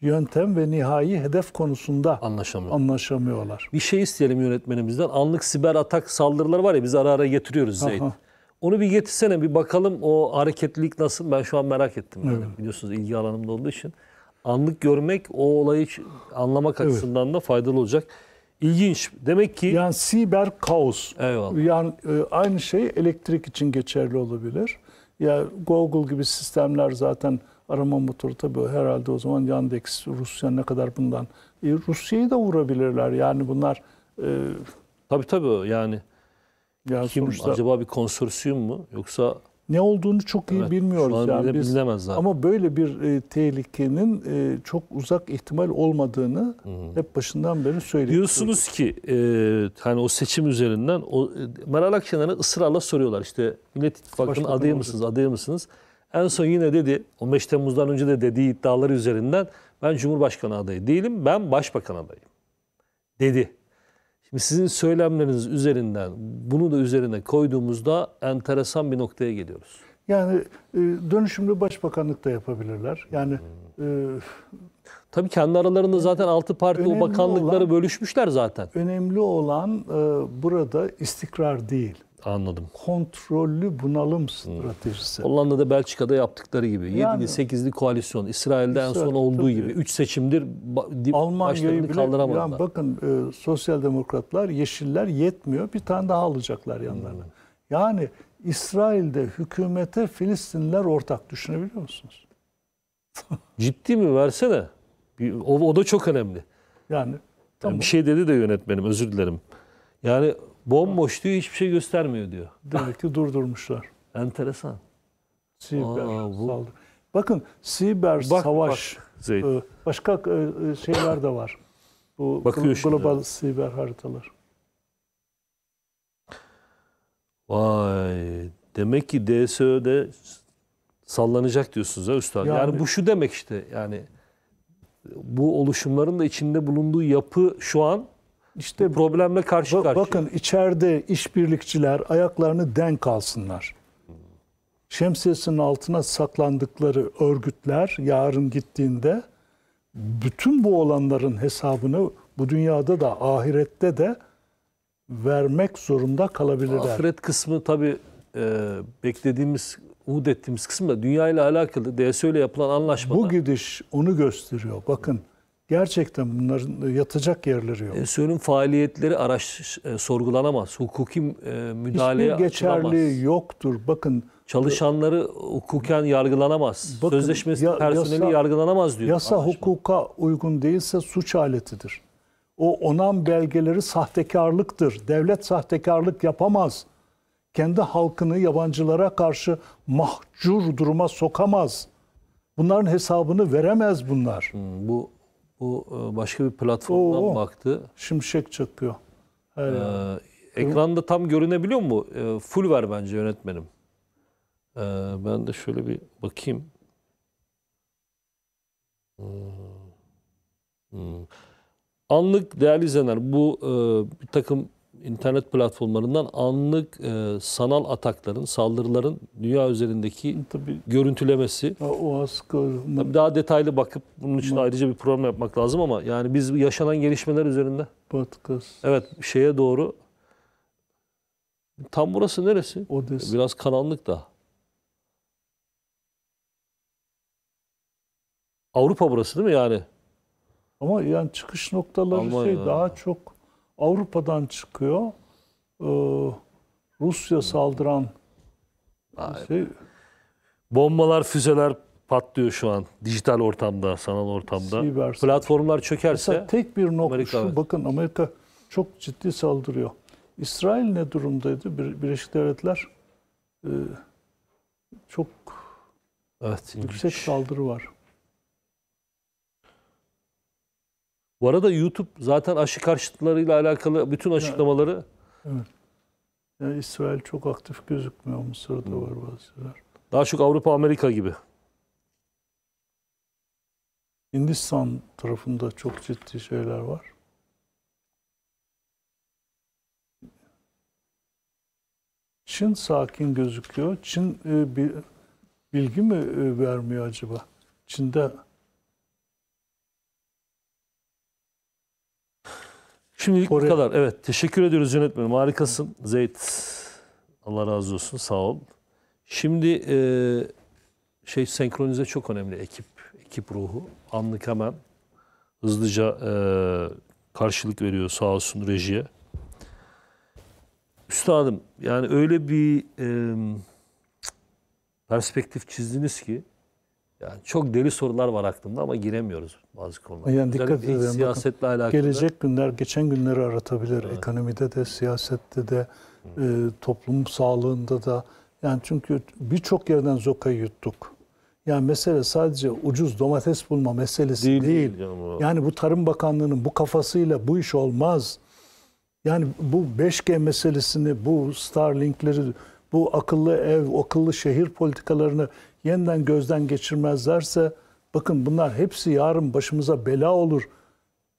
yöntem ve nihai hedef konusunda Anlaşamıyor. anlaşamıyorlar. Bir şey isteyelim yönetmenimizden. Anlık siber atak saldırıları var ya biz ara ara getiriyoruz Zeyd. Onu bir getirsene bir bakalım o hareketlilik nasıl ben şu an merak ettim. Yani. Evet. Biliyorsunuz ilgi alanımda olduğu için anlık görmek o olayı anlamak evet. açısından da faydalı olacak. İlginç. Demek ki... Yani siber kaos. Eyvallah. Yani e, aynı şey elektrik için geçerli olabilir. Ya yani Google gibi sistemler zaten arama motoru tabii herhalde o zaman Yandex, Rusya ne kadar bundan. E, Rusya'yı da vurabilirler. Yani bunlar... E, tabii tabii yani. yani Kim sonuçta... acaba bir konsorsiyum mu? Yoksa ne olduğunu çok iyi evet, bilmiyoruz. yani biz, bilinemez zaten. Ama böyle bir e, tehlikenin e, çok uzak ihtimal olmadığını hı hı. hep başından beri söylüyoruz. Diyorsunuz ki e, hani o seçim üzerinden o, e, Meral Akşener'e ısrarla soruyorlar işte Millet İttifakı'nın adayı mısınız, adayı mısınız? En son yine dedi 15 Temmuz'dan önce de dediği iddiaları üzerinden ben Cumhurbaşkanı adayı değilim ben Başbakan adayım dedi. Şimdi sizin söylemleriniz üzerinden bunu da üzerine koyduğumuzda enteresan bir noktaya geliyoruz. Yani e, dönüşümlü başbakanlık da yapabilirler. Yani e, Tabii kendi aralarında zaten altı parti o bakanlıkları olan, bölüşmüşler zaten. Önemli olan e, burada istikrar değil. Anladım. Kontrollü bunalım stratejisi. Hmm. Hollanda'da, Belçika'da yaptıkları gibi. Yani, 7'li 8'li koalisyon. İsrail'de İsrail, en son olduğu tabii. gibi. 3 seçimdir Almanya'yı kaldıramadılar. Yani bakın e, sosyal demokratlar, yeşiller yetmiyor. Bir tane daha alacaklar yanlarına. Hmm. Yani İsrail'de hükümete Filistinler ortak düşünebiliyor musunuz? Ciddi mi? Versene. o, o da çok önemli. Yani, tamam. yani bir şey dedi de yönetmenim özür dilerim. Yani Bomboş diyor hiçbir şey göstermiyor diyor. Demek ki durdurmuşlar. Enteresan. Siber Aa, bu... saldırı. Bakın siber bak, savaş bak, e, başka e, e, şeyler de var. Bu Bakıyor global şimdi. siber haritalar. Vay. Demek ki DSÖ'de sallanacak diyorsunuz ha üstad. Yani, yani bu şu demek işte yani bu oluşumların da içinde bulunduğu yapı şu an işte problemle karşı bak, karşıya. Bakın içeride işbirlikçiler ayaklarını denk alsınlar. Şemsiyesinin altına saklandıkları örgütler yarın gittiğinde bütün bu olanların hesabını bu dünyada da ahirette de vermek zorunda kalabilirler. Ahiret kısmı tabii e, beklediğimiz, umut ettiğimiz kısım da dünyayla ile alakalı DSÖ ile yapılan anlaşmada. Bu gidiş onu gösteriyor. Bakın Gerçekten bunların yatacak yerleri yok. E, Suyun faaliyetleri araş e, sorgulanamaz. Hukuki e, müdahaleye Hiçbir geçerli yoktur. Bakın Çalışanları hukuken yargılanamaz. Bakın, Sözleşmesi ya, personeli yasa, yargılanamaz diyor. Yasa anlaşma. hukuka uygun değilse suç aletidir. O onan belgeleri sahtekarlıktır. Devlet sahtekarlık yapamaz. Kendi halkını yabancılara karşı mahcur duruma sokamaz. Bunların hesabını veremez bunlar. Hmm, bu bu e, başka bir platformdan Oo, baktı. Şimşek çakıyor. Hayır. Ee, ekranda tam görünebiliyor mu? Ee, full ver bence yönetmenim. Ee, ben de şöyle bir bakayım. E, hmm. Anlık değerli izleyenler bu e, bir takım internet platformlarından anlık e, sanal atakların, saldırıların dünya üzerindeki Tabii. görüntülemesi. O, o Tabii daha detaylı bakıp bunun için Ma ayrıca bir program yapmak lazım ama yani biz yaşanan gelişmeler üzerinde. Podcast. Evet şeye doğru. Tam burası neresi? Odessa. Biraz karanlık da. Avrupa burası değil mi yani? Ama yani çıkış noktaları Almanya, şey daha çok Avrupa'dan çıkıyor. Ee, Rusya saldıran şey. Bombalar, füzeler patlıyor şu an dijital ortamda, sanal ortamda. Siber. Platformlar çökerse... Mesela tek bir nokta Amerika, şu, bakın Amerika çok ciddi saldırıyor. İsrail ne durumdaydı? Birleşik Devletler e, çok evet, yüksek saldırı var. Bu arada YouTube zaten aşı karşıtlarıyla alakalı bütün açıklamaları... Evet. Yani İsrail çok aktif gözükmüyor. Mısır'da hmm. var bazı şeyler. Daha çok Avrupa, Amerika gibi. Hindistan tarafında çok ciddi şeyler var. Çin sakin gözüküyor. Çin e, bilgi mi e, vermiyor acaba? Çin'de Şimdilik Oraya... bu kadar. Evet. Teşekkür ediyoruz yönetmenim. Harikasın. Zeyt. Allah razı olsun. Sağ ol. Şimdi e, şey senkronize çok önemli. Ekip. Ekip ruhu. Anlık hemen hızlıca e, karşılık veriyor sağ olsun rejiye. Üstadım yani öyle bir e, perspektif çizdiniz ki yani çok deli sorular var aklımda ama giremiyoruz bazı konulara. Yani dikkat edin. Siyasetle bakın, alakalı. Gelecek günler geçen günleri aratabilir. Evet. Ekonomide de, siyasette de, e, toplum sağlığında da. Yani çünkü birçok yerden zokayı yuttuk. Yani mesele sadece ucuz domates bulma meselesi değil. değil. değil yani bu Tarım Bakanlığı'nın bu kafasıyla bu iş olmaz. Yani bu 5G meselesini, bu Starlink'leri, bu akıllı ev, akıllı şehir politikalarını yeniden gözden geçirmezlerse bakın bunlar hepsi yarın başımıza bela olur.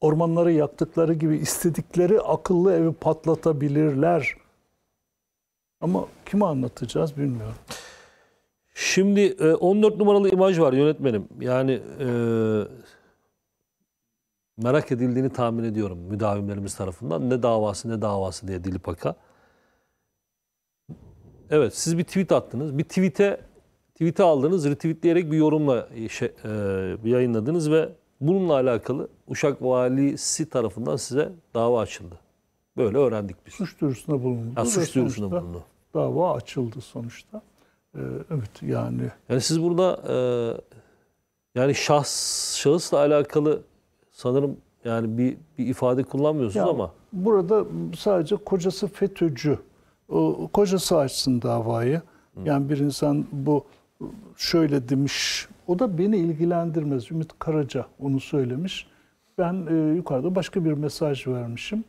Ormanları yaktıkları gibi istedikleri akıllı evi patlatabilirler. Ama kime anlatacağız bilmiyorum. Şimdi 14 e, numaralı imaj var yönetmenim. Yani e, merak edildiğini tahmin ediyorum müdavimlerimiz tarafından. Ne davası ne davası diye Dilipak'a. Evet siz bir tweet attınız. Bir tweet'e tweet'i aldınız, retweetleyerek bir yorumla e, şey, e, yayınladınız ve bununla alakalı Uşak Valisi tarafından size dava açıldı. Böyle öğrendik biz. Suç duyurusunda bulundu. Ha, suç duyurusunda bulundu. Dava açıldı sonuçta. Ee, evet yani. Yani siz burada e, yani şahs şahısla alakalı sanırım yani bir, bir ifade kullanmıyorsunuz ya, ama. Burada sadece kocası FETÖ'cü. O, kocası açsın davayı. Yani bir insan bu şöyle demiş. O da beni ilgilendirmez. Ümit Karaca onu söylemiş. Ben e, yukarıda başka bir mesaj vermişim.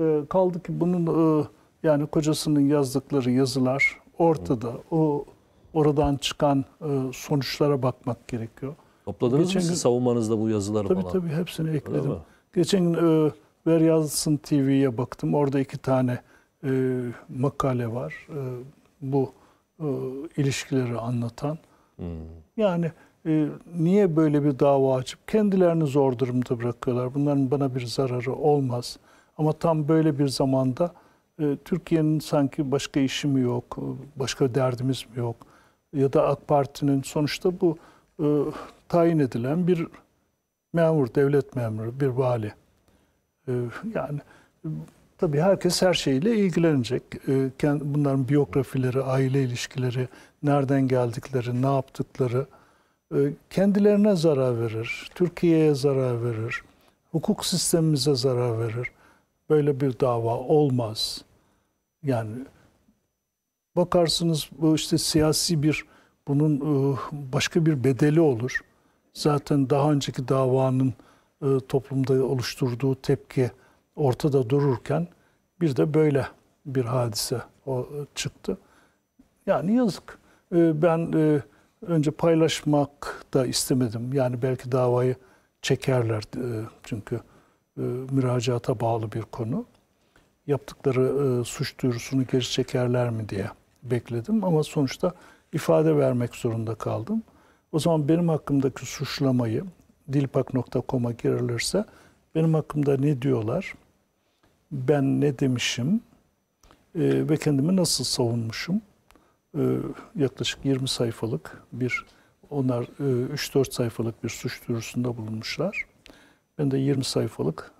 E, kaldı ki bunun e, yani kocasının yazdıkları yazılar ortada. O oradan çıkan e, sonuçlara bakmak gerekiyor. Topladınız Geçen mı gün, savunmanızda bu yazıları tabii falan? Tabii tabii hepsini ekledim. Geçen gün e, Ver Yazsın TV'ye baktım. Orada iki tane e, makale var. E, bu e, ilişkileri anlatan. Hmm. Yani e, niye böyle bir dava açıp kendilerini zor durumda bırakıyorlar? Bunların bana bir zararı olmaz. Ama tam böyle bir zamanda e, Türkiye'nin sanki başka işi mi yok, başka derdimiz mi yok? Ya da AK Parti'nin sonuçta bu e, tayin edilen bir memur, devlet memuru, bir vali. E, yani Tabii herkes her şeyle ilgilenecek. Ee, bunların biyografileri, aile ilişkileri, nereden geldikleri, ne yaptıkları e, kendilerine zarar verir. Türkiye'ye zarar verir. Hukuk sistemimize zarar verir. Böyle bir dava olmaz. Yani bakarsınız bu işte siyasi bir bunun e, başka bir bedeli olur. Zaten daha önceki davanın e, toplumda oluşturduğu tepki ortada dururken bir de böyle bir hadise o e, çıktı. Yani yazık. E, ben e, önce paylaşmak da istemedim. Yani belki davayı çekerler çünkü müracaata bağlı bir konu. Yaptıkları suç duyurusunu geri çekerler mi diye bekledim ama sonuçta ifade vermek zorunda kaldım. O zaman benim hakkımdaki suçlamayı dilpak.com'a girilirse benim hakkımda ne diyorlar? ben ne demişim e, ve kendimi nasıl savunmuşum. E, yaklaşık 20 sayfalık bir, onlar e, 3-4 sayfalık bir suç duyurusunda bulunmuşlar. Ben de 20 sayfalık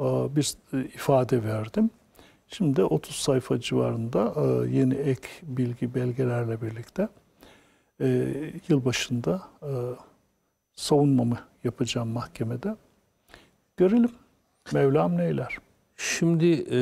e, bir e, ifade verdim. Şimdi 30 sayfa civarında e, yeni ek bilgi belgelerle birlikte e, yılbaşında e, savunmamı yapacağım mahkemede. Görelim Mevlam neyler. Şimdi e,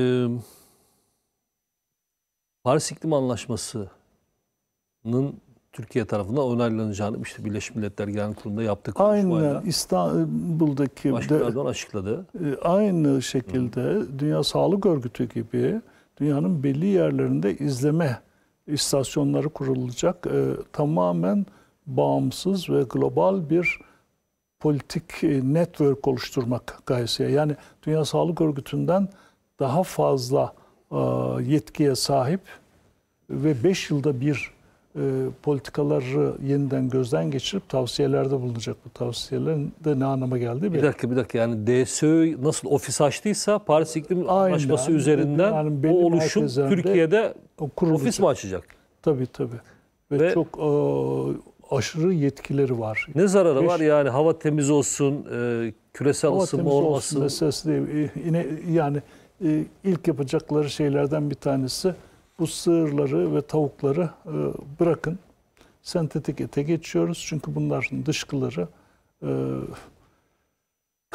Paris İklim Anlaşması'nın Türkiye tarafından onaylanacağını işte Birleşmiş Milletler Genel Kurulu'nda yaptık. Aynen İstanbul'daki Başkan Erdoğan açıkladı. Aynı şekilde Hı. Dünya Sağlık Örgütü gibi dünyanın belli yerlerinde izleme istasyonları kurulacak. E, tamamen bağımsız ve global bir politik e, network oluşturmak gayesiyle. Yani Dünya Sağlık Örgütü'nden daha fazla e, yetkiye sahip ve 5 yılda bir e, politikaları yeniden gözden geçirip tavsiyelerde bulunacak. Bu tavsiyelerin de ne anlama geldi? Bir dakika bir dakika yani DSÖ nasıl ofis açtıysa Paris İklim Anlaşması üzerinden yani o oluşum Türkiye'de ofis mi açacak? Tabii tabii. Ve, Ve çok e, aşırı yetkileri var. Ne zararı Beş, var yani hava temiz olsun, e, küresel hava ısınma olmasın? Hava temiz olsun meselesi değil. E, yine yani e, ilk yapacakları şeylerden bir tanesi bu sığırları ve tavukları e, bırakın. Sentetik ete geçiyoruz çünkü bunların dışkıları e,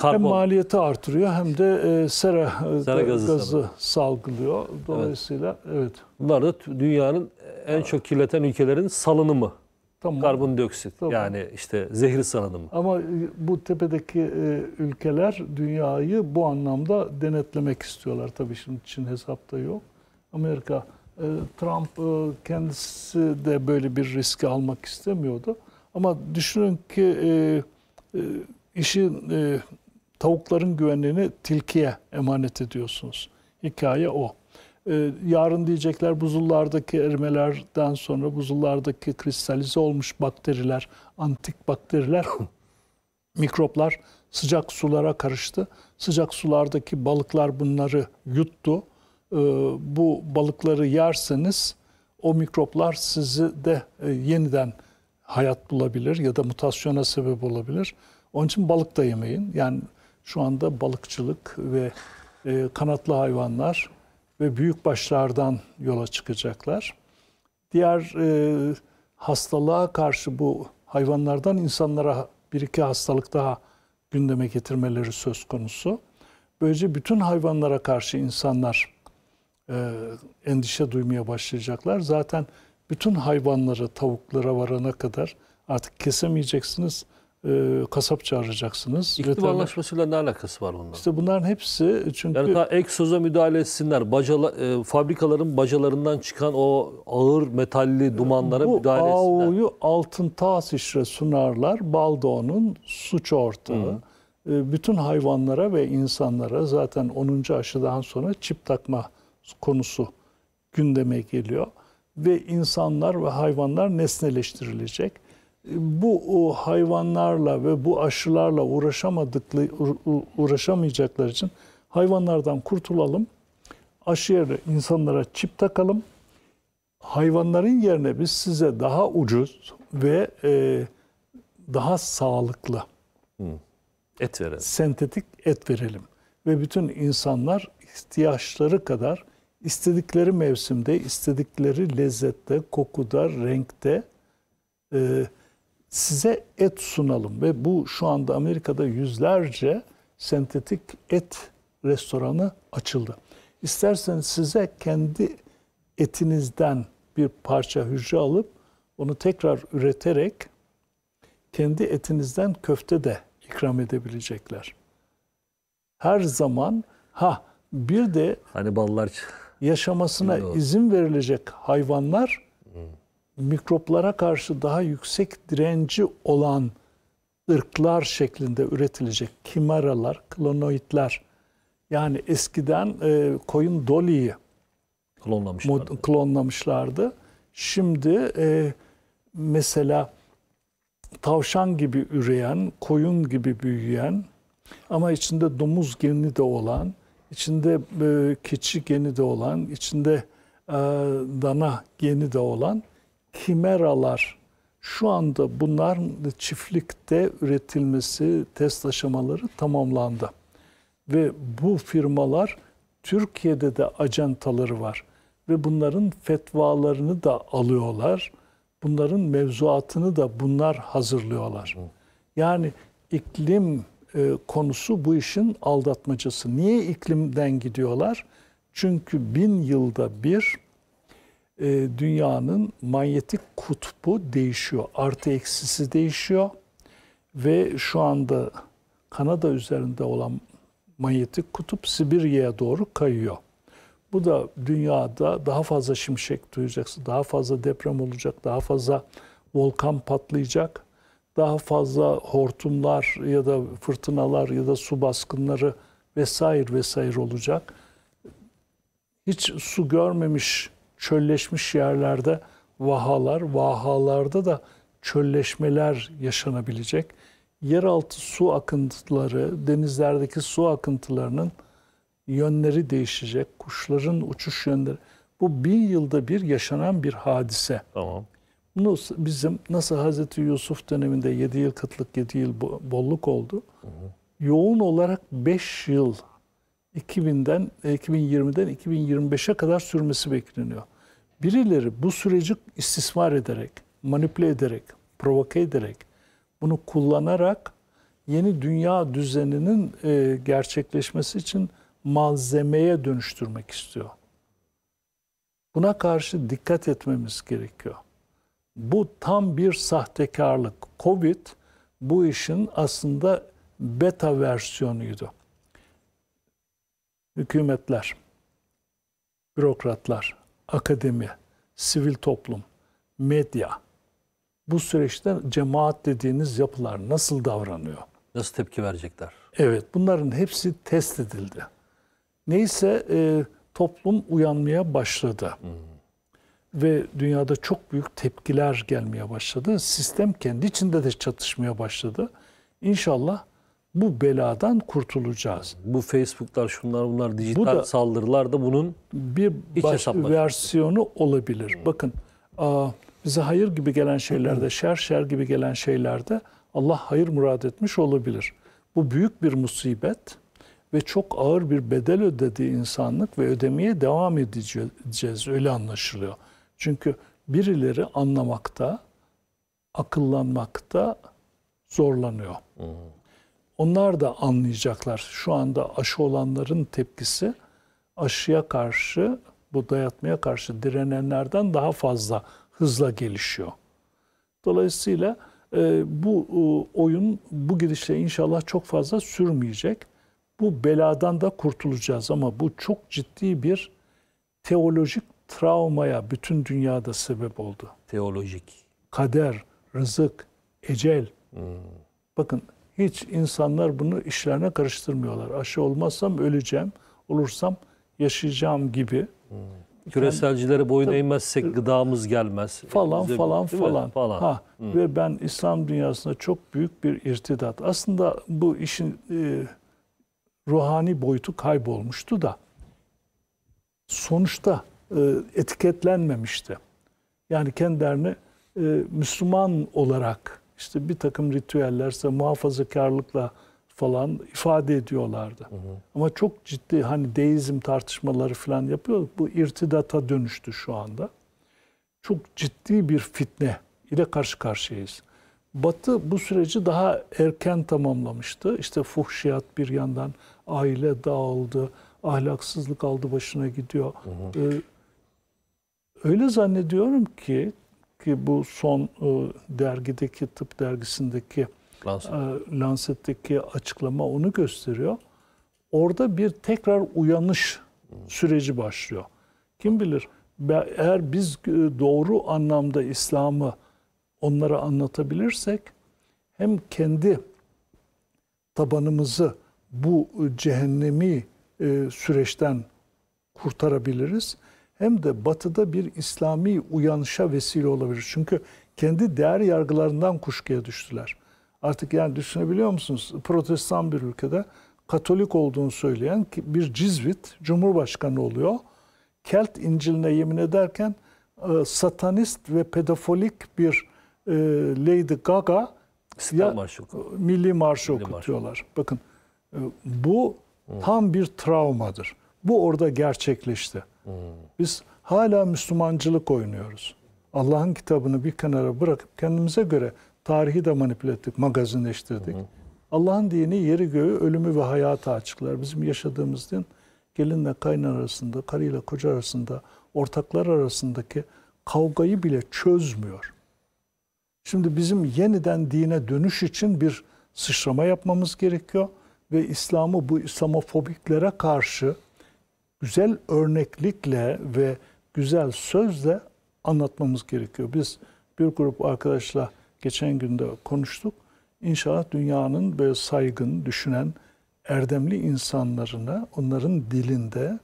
hem maliyeti artırıyor hem de e, sera, e, sera gazı, gazı salgılıyor. Dolayısıyla evet. evet. Bunlar da dünyanın en çok kirleten ülkelerin salınımı. Tamam. Karbondioksit tamam. yani işte zehir salınımı. Ama e, bu tepedeki e, ülkeler dünyayı bu anlamda denetlemek istiyorlar. Tabii şimdi Çin hesapta yok. Amerika, e, Trump kendisi de böyle bir riski almak istemiyordu. Ama düşünün ki işin tavukların güvenliğini tilkiye emanet ediyorsunuz. Hikaye o. Ee, yarın diyecekler buzullardaki erimelerden sonra buzullardaki kristalize olmuş bakteriler, antik bakteriler, mikroplar sıcak sulara karıştı. Sıcak sulardaki balıklar bunları yuttu. Ee, bu balıkları yerseniz o mikroplar sizi de e, yeniden hayat bulabilir ya da mutasyona sebep olabilir. Onun için balık da yemeyin. Yani şu anda balıkçılık ve e, kanatlı hayvanlar ve büyük başlardan yola çıkacaklar. Diğer e, hastalığa karşı bu hayvanlardan insanlara bir iki hastalık daha gündeme getirmeleri söz konusu. Böylece bütün hayvanlara karşı insanlar e, endişe duymaya başlayacaklar. Zaten bütün hayvanları tavuklara varana kadar artık kesemeyeceksiniz e, kasap çağıracaksınız. İklim Veteriner... anlaşmasıyla ne alakası var bunların? İşte bunların hepsi e, çünkü... Yani daha egzoza müdahale etsinler. Bacala, e, fabrikaların bacalarından çıkan o ağır metalli e, dumanlara Bu müdahale etsinler. Bu ağuyu altın tağ işre sunarlar. Baldonun suç ortağı. E, bütün hayvanlara ve insanlara zaten 10. aşıdan sonra çip takma konusu gündeme geliyor. Ve insanlar ve hayvanlar nesneleştirilecek bu hayvanlarla ve bu aşılarla uğraşamadıkları, uğraşamayacaklar için hayvanlardan kurtulalım. Aşı yerine insanlara çip takalım. Hayvanların yerine biz size daha ucuz ve e, daha sağlıklı hmm. et verelim. Sentetik et verelim ve bütün insanlar ihtiyaçları kadar istedikleri mevsimde, istedikleri lezzette, kokuda, renkte e, size et sunalım ve bu şu anda Amerika'da yüzlerce sentetik et restoranı açıldı. İsterseniz size kendi etinizden bir parça hücre alıp onu tekrar üreterek kendi etinizden köfte de ikram edebilecekler. Her zaman ha bir de hani ballar yaşamasına izin verilecek hayvanlar mikroplara karşı daha yüksek direnci olan ırklar şeklinde üretilecek kimaralar, klonoidler. Yani eskiden e, koyun doliyi klonlamışlardı. klonlamışlardı. Şimdi e, mesela tavşan gibi üreyen, koyun gibi büyüyen ama içinde domuz geni de olan, içinde e, keçi geni de olan, içinde e, dana geni de olan kimeralar şu anda bunlar çiftlikte üretilmesi test aşamaları tamamlandı. Ve bu firmalar Türkiye'de de ajantaları var ve bunların fetvalarını da alıyorlar. Bunların mevzuatını da bunlar hazırlıyorlar. Yani iklim e, konusu bu işin aldatmacası. Niye iklimden gidiyorlar? Çünkü bin yılda bir e, dünyanın manyetik kutbu değişiyor. Artı eksisi değişiyor ve şu anda Kanada üzerinde olan manyetik kutup Sibirya'ya doğru kayıyor. Bu da dünyada daha fazla şimşek duyacaksın, daha fazla deprem olacak, daha fazla volkan patlayacak, daha fazla hortumlar ya da fırtınalar ya da su baskınları vesaire vesaire olacak. Hiç su görmemiş çölleşmiş yerlerde vahalar, vahalarda da çölleşmeler yaşanabilecek. Yeraltı su akıntıları, denizlerdeki su akıntılarının yönleri değişecek. Kuşların uçuş yönleri. Bu bin yılda bir yaşanan bir hadise. Tamam. Bunu bizim nasıl Hazreti Yusuf döneminde 7 yıl kıtlık, 7 yıl bolluk oldu. Hı hı. Yoğun olarak 5 yıl 2000'den 2020'den 2025'e kadar sürmesi bekleniyor. Birileri bu süreci istismar ederek, manipüle ederek, provoke ederek, bunu kullanarak yeni dünya düzeninin e, gerçekleşmesi için malzemeye dönüştürmek istiyor. Buna karşı dikkat etmemiz gerekiyor. Bu tam bir sahtekarlık. Covid bu işin aslında beta versiyonuydu hükümetler, bürokratlar, akademi, sivil toplum, medya bu süreçte cemaat dediğiniz yapılar nasıl davranıyor? Nasıl tepki verecekler? Evet bunların hepsi test edildi. Neyse e, toplum uyanmaya başladı. Hmm. Ve dünyada çok büyük tepkiler gelmeye başladı. Sistem kendi içinde de çatışmaya başladı. İnşallah bu beladan kurtulacağız. Bu Facebook'lar, şunlar bunlar, dijital bu da saldırılar da bunun bir baş versiyonu olabilir. Bakın bize hayır gibi gelen şeylerde, şer şer gibi gelen şeylerde Allah hayır murad etmiş olabilir. Bu büyük bir musibet ve çok ağır bir bedel ödedi insanlık ve ödemeye devam edeceğiz. Öyle anlaşılıyor. Çünkü birileri anlamakta, akıllanmakta zorlanıyor. Hmm. Onlar da anlayacaklar. Şu anda aşı olanların tepkisi aşıya karşı, bu dayatmaya karşı direnenlerden daha fazla hızla gelişiyor. Dolayısıyla e, bu e, oyun bu girişle inşallah çok fazla sürmeyecek. Bu beladan da kurtulacağız ama bu çok ciddi bir teolojik travmaya bütün dünyada sebep oldu. Teolojik. Kader, rızık, ecel. Hmm. Bakın hiç insanlar bunu işlerine karıştırmıyorlar. Aşı olmazsam öleceğim, olursam yaşayacağım gibi. Hmm. Küreselcilere boyun tabii, eğmezsek gıdamız gelmez. Falan Bize, falan falan. falan. Ha, hmm. Ve ben İslam dünyasında çok büyük bir irtidat. Aslında bu işin e, ruhani boyutu kaybolmuştu da sonuçta e, etiketlenmemişti. Yani kendilerini e, Müslüman olarak işte bir takım ritüellerse muhafazakarlıkla falan ifade ediyorlardı. Hı hı. Ama çok ciddi hani deizm tartışmaları falan yapıyor. Bu irtidata dönüştü şu anda. Çok ciddi bir fitne ile karşı karşıyayız. Batı bu süreci daha erken tamamlamıştı. İşte fuhşiyat bir yandan aile dağıldı, ahlaksızlık aldı başına gidiyor. Hı hı. Ee, öyle zannediyorum ki ki bu son e, dergideki tıp dergisindeki Lancet. Lancet'teki açıklama onu gösteriyor. Orada bir tekrar uyanış hmm. süreci başlıyor. Kim bilir eğer biz e, doğru anlamda İslam'ı onlara anlatabilirsek hem kendi tabanımızı bu cehennemi e, süreçten kurtarabiliriz hem de batıda bir İslami uyanışa vesile olabilir. Çünkü kendi değer yargılarından kuşkuya düştüler. Artık yani düşünebiliyor musunuz? Protestan bir ülkede Katolik olduğunu söyleyen bir cizvit Cumhurbaşkanı oluyor. Kelt İncil'ine yemin ederken e, satanist ve pedofilik bir e, Lady Gaga ya, marşı milli marşı milli okutuyorlar. Marşı. Bakın e, bu tam bir travmadır. Bu orada gerçekleşti. Biz hala Müslümancılık oynuyoruz. Allah'ın kitabını bir kenara bırakıp kendimize göre tarihi de manipüle ettik, magazinleştirdik. Allah'ın dini yeri göğü, ölümü ve hayatı açıklar. Bizim yaşadığımız din gelinle kaynan arasında, karıyla koca arasında, ortaklar arasındaki kavgayı bile çözmüyor. Şimdi bizim yeniden dine dönüş için bir sıçrama yapmamız gerekiyor ve İslam'ı bu İslamofobiklere karşı güzel örneklikle ve güzel sözle anlatmamız gerekiyor. Biz bir grup arkadaşla geçen günde konuştuk. İnşallah dünyanın böyle saygın, düşünen, erdemli insanlarına onların dilinde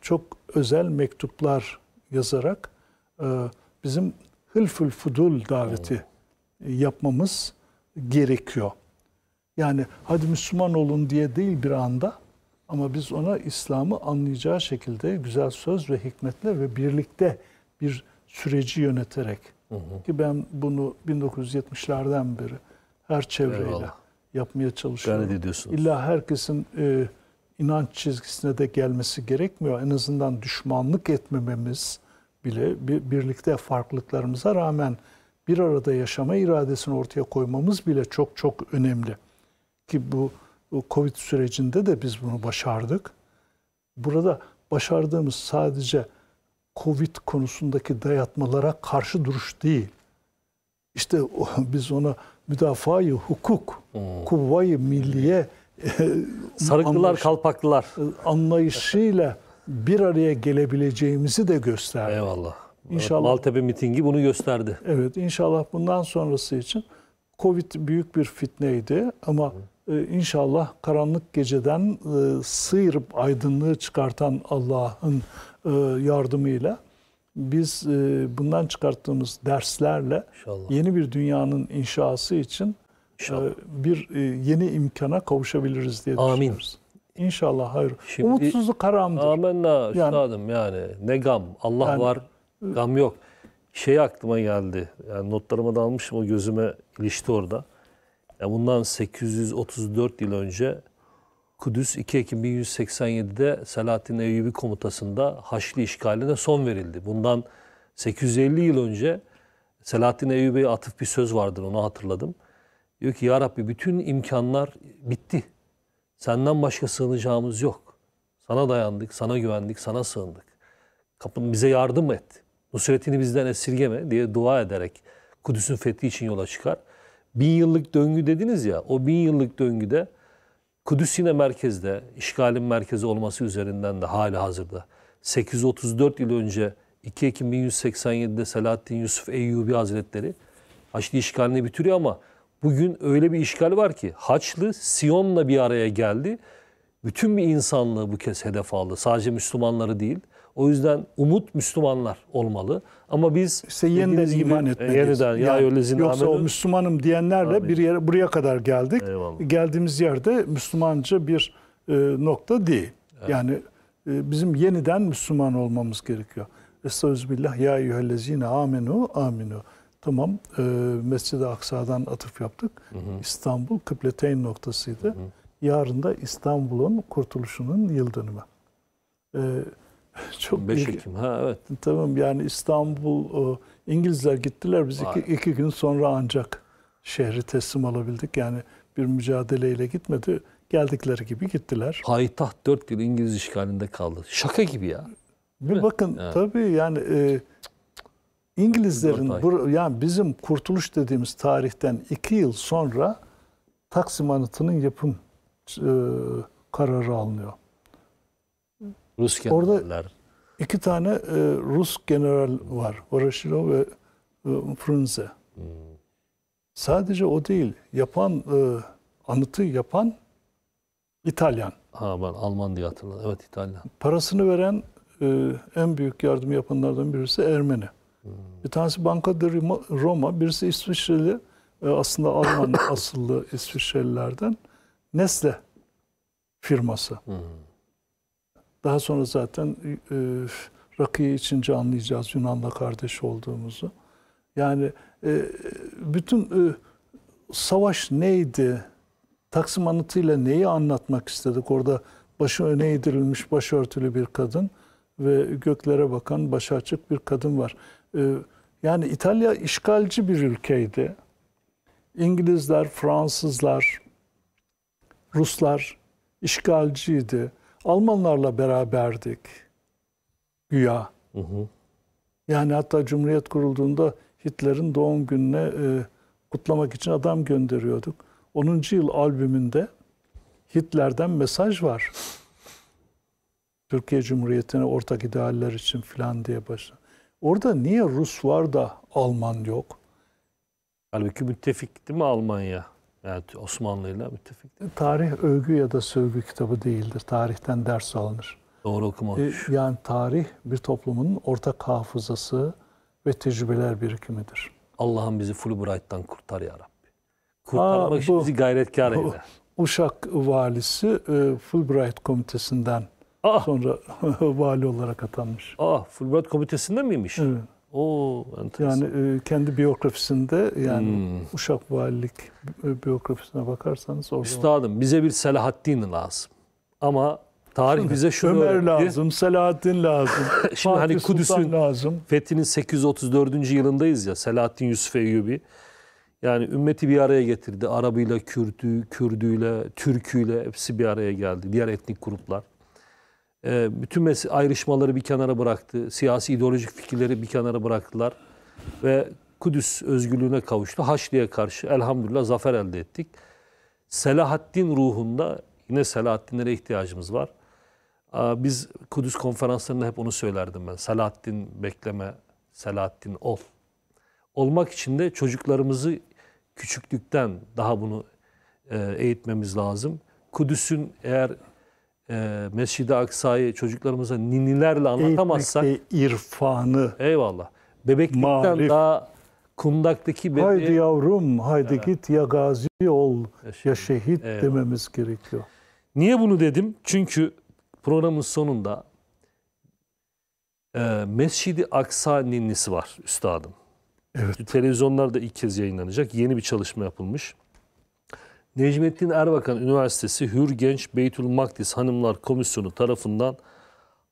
çok özel mektuplar yazarak e, bizim hılful fudul daveti yapmamız gerekiyor. Yani hadi Müslüman olun diye değil bir anda ama biz ona İslam'ı anlayacağı şekilde güzel söz ve hikmetle ve birlikte bir süreci yöneterek hı hı. ki ben bunu 1970'lerden beri her çevreyle Eyvallah. yapmaya çalışıyorum. Gayret ediyorsunuz. İlla herkesin e, inanç çizgisine de gelmesi gerekmiyor. En azından düşmanlık etmememiz bile bir, birlikte farklılıklarımıza rağmen bir arada yaşama iradesini ortaya koymamız bile çok çok önemli. Ki bu o Covid sürecinde de biz bunu başardık. Burada başardığımız sadece Covid konusundaki dayatmalara karşı duruş değil. İşte o, biz ona müdafaa-i hukuk, hmm. kuvvayı milliye e, sarıklılar anlayış, kalpaklılar e, anlayışıyla bir araya gelebileceğimizi de gösterdi. Eyvallah. İnşallah Maltepe mitingi bunu gösterdi. Evet, inşallah bundan sonrası için Covid büyük bir fitneydi ama hmm ee, inşallah karanlık geceden e, sıyırıp aydınlığı çıkartan Allah'ın e, yardımıyla biz e, bundan çıkarttığımız derslerle İnşallah. yeni bir dünyanın inşası için İnşallah. bir yeni imkana kavuşabiliriz diye Amin. düşünüyoruz. İnşallah hayır. Şimdi, Umutsuzluk haramdır. Amenna üstadım yani, yani ne gam. Allah yani, var, gam yok. Şey aklıma geldi. Yani notlarımı da almışım o gözüme ilişti orada. Yani bundan 834 yıl önce Kudüs 2 Ekim 1187'de Selahaddin Eyyubi komutasında Haçlı işgaline son verildi. Bundan 850 yıl önce Selahaddin Eyyubi'ye atıf bir söz vardır onu hatırladım. Diyor ki ya Rabbi bütün imkanlar bitti. Senden başka sığınacağımız yok. Sana dayandık, sana güvendik, sana sığındık. Kapın bize yardım et. Nusretini bizden esirgeme diye dua ederek Kudüs'ün fethi için yola çıkar bin yıllık döngü dediniz ya, o bin yıllık döngüde Kudüs yine merkezde, işgalin merkezi olması üzerinden de hali hazırda. 834 yıl önce 2 Ekim 1187'de Selahaddin Yusuf Eyyubi Hazretleri Haçlı işgalini bitiriyor ama bugün öyle bir işgal var ki Haçlı Siyon'la bir araya geldi. Bütün bir insanlığı bu kez hedef aldı. Sadece Müslümanları değil. O yüzden umut Müslümanlar olmalı. Ama biz işte yeniden gibi, iman etmeliyiz. E, yeniden, ya yani, yoksa amel, o Müslümanım diyenlerle amin. bir yere buraya kadar geldik. Eyvallah. Geldiğimiz yerde Müslümanca bir e, nokta değil. Evet. Yani e, bizim yeniden Müslüman olmamız gerekiyor. Estağfirullah ya eyyühellezine aminu aminu. Tamam e, Mescid-i Aksa'dan atıf yaptık. Hı hı. İstanbul kıbleteyn noktasıydı. Hı hı. Yarın da İstanbul'un kurtuluşunun Yıldönümü. dönümü. E, Çok 5 Ekim. Ha evet. Tamam yani İstanbul e, İngilizler gittiler biz iki, iki gün sonra ancak şehri teslim alabildik. Yani bir mücadeleyle gitmedi. Geldikleri gibi gittiler. Payitaht 4 yıl İngiliz işgalinde kaldı. Şaka gibi ya. bir bakın evet. tabii yani e, İngilizlerin bu, yani bizim kurtuluş dediğimiz tarihten iki yıl sonra Taksim Anıtı'nın yapım e, kararı alınıyor. Rus generaller. Orada iki tane e, Rus general var. Voroshilov ve e, Frunze. Hmm. Sadece o değil. Yapan, e, anıtı yapan İtalyan. Ha ben Alman diye hatırladım. Evet İtalyan. Parasını veren e, en büyük yardım yapanlardan birisi Ermeni. Hmm. Bir tanesi Banka de Roma, birisi İsviçreli. E, aslında Alman asıllı İsviçrelilerden. Nesle firması. Hmm. Daha sonra zaten e, rakıyı içince anlayacağız Yunan'la kardeş olduğumuzu. Yani e, bütün e, savaş neydi? Taksim anıtıyla neyi anlatmak istedik? Orada başı öne eğdirilmiş başörtülü bir kadın ve göklere bakan başı açık bir kadın var. E, yani İtalya işgalci bir ülkeydi. İngilizler, Fransızlar, Ruslar işgalciydi. Almanlarla beraberdik. Güya. Hı hı. Yani hatta Cumhuriyet kurulduğunda Hitler'in doğum gününe e, kutlamak için adam gönderiyorduk. 10. yıl albümünde Hitler'den mesaj var. Türkiye Cumhuriyeti'ne ortak idealler için filan diye başla. Orada niye Rus var da Alman yok? Halbuki müttefik değil mi Almanya? Yani Osmanlı'yla müttefik değil. Tarih övgü ya da sövgü kitabı değildir. Tarihten ders alınır. Doğru okumamış. E, yani tarih bir toplumun ortak hafızası ve tecrübeler birikimidir. Allah'ım bizi Fulbright'tan kurtar ya Rabbi. Kurtarmak Aa, için bizi gayretkar bu, eyle. Uşak valisi e, Fulbright komitesinden Aa. Ah! sonra vali olarak atanmış. Aa, ah, Fulbright komitesinde miymiş? Evet. Oo, Yani e, kendi biyografisinde yani hmm. Uşak Valilik e, biyografisine bakarsanız orada. Üstadım var. bize bir Selahaddin lazım. Ama tarih bize şunu Ömer öğretti. lazım, Selahaddin lazım. Şimdi hani Fatih hani Kudüs'ün lazım. fethinin 834. yılındayız ya Selahaddin Yusuf Eyyubi. Yani ümmeti bir araya getirdi. Arabıyla, Kürtü Kürdüyle, Türküyle hepsi bir araya geldi. Diğer etnik gruplar. Ee, bütün ayrışmaları bir kenara bıraktı. Siyasi ideolojik fikirleri bir kenara bıraktılar. Ve Kudüs özgürlüğüne kavuştu. Haçlı'ya karşı elhamdülillah zafer elde ettik. Selahaddin ruhunda yine Selahaddinlere ihtiyacımız var. Biz Kudüs konferanslarında hep onu söylerdim ben. Selahaddin bekleme, Selahaddin ol. Olmak için de çocuklarımızı küçüklükten daha bunu e, eğitmemiz lazım. Kudüs'ün eğer e, Mescid-i Aksa'yı çocuklarımıza ninilerle anlatamazsak... Eğitmekte irfanı. Eyvallah. Bebeklikten marif. daha kundaktaki... Bebe- haydi yavrum, haydi evet. git ya gazi ol, ya şehit eyvallah. dememiz gerekiyor. Niye bunu dedim? Çünkü programın sonunda e, Mescid-i Aksa ninnisi var üstadım. Evet. Televizyonlarda ilk kez yayınlanacak. Yeni bir çalışma yapılmış. Necmettin Erbakan Üniversitesi Hür Genç Beytül Makdis Hanımlar Komisyonu tarafından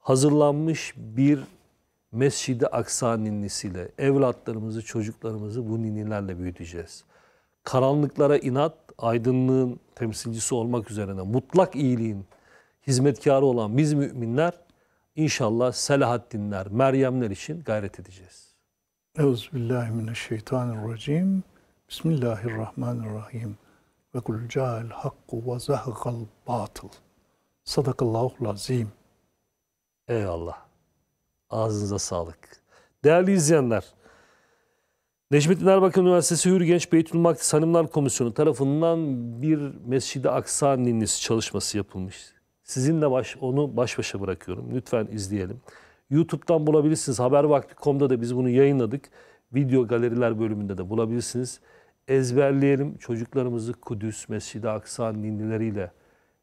hazırlanmış bir Mescid-i Aksa ninnisiyle evlatlarımızı, çocuklarımızı bu ninnilerle büyüteceğiz. Karanlıklara inat, aydınlığın temsilcisi olmak üzerine mutlak iyiliğin hizmetkarı olan biz müminler inşallah Selahaddinler, Meryemler için gayret edeceğiz. Euzubillahimineşşeytanirracim. Bismillahirrahmanirrahim ve kul ca'el hakku ve zahgal batıl. Sadakallahu lazim. Eyvallah. Ağzınıza sağlık. Değerli izleyenler, Necmettin Erbakan Üniversitesi Hür Genç Beytül Maktis Hanımlar Komisyonu tarafından bir Mescid-i Aksa ninnisi çalışması yapılmış. Sizinle baş, onu baş başa bırakıyorum. Lütfen izleyelim. YouTube'dan bulabilirsiniz. Habervakti.com'da da biz bunu yayınladık. Video galeriler bölümünde de bulabilirsiniz ezberleyelim. Çocuklarımızı Kudüs, Mescid-i Aksa ninileriyle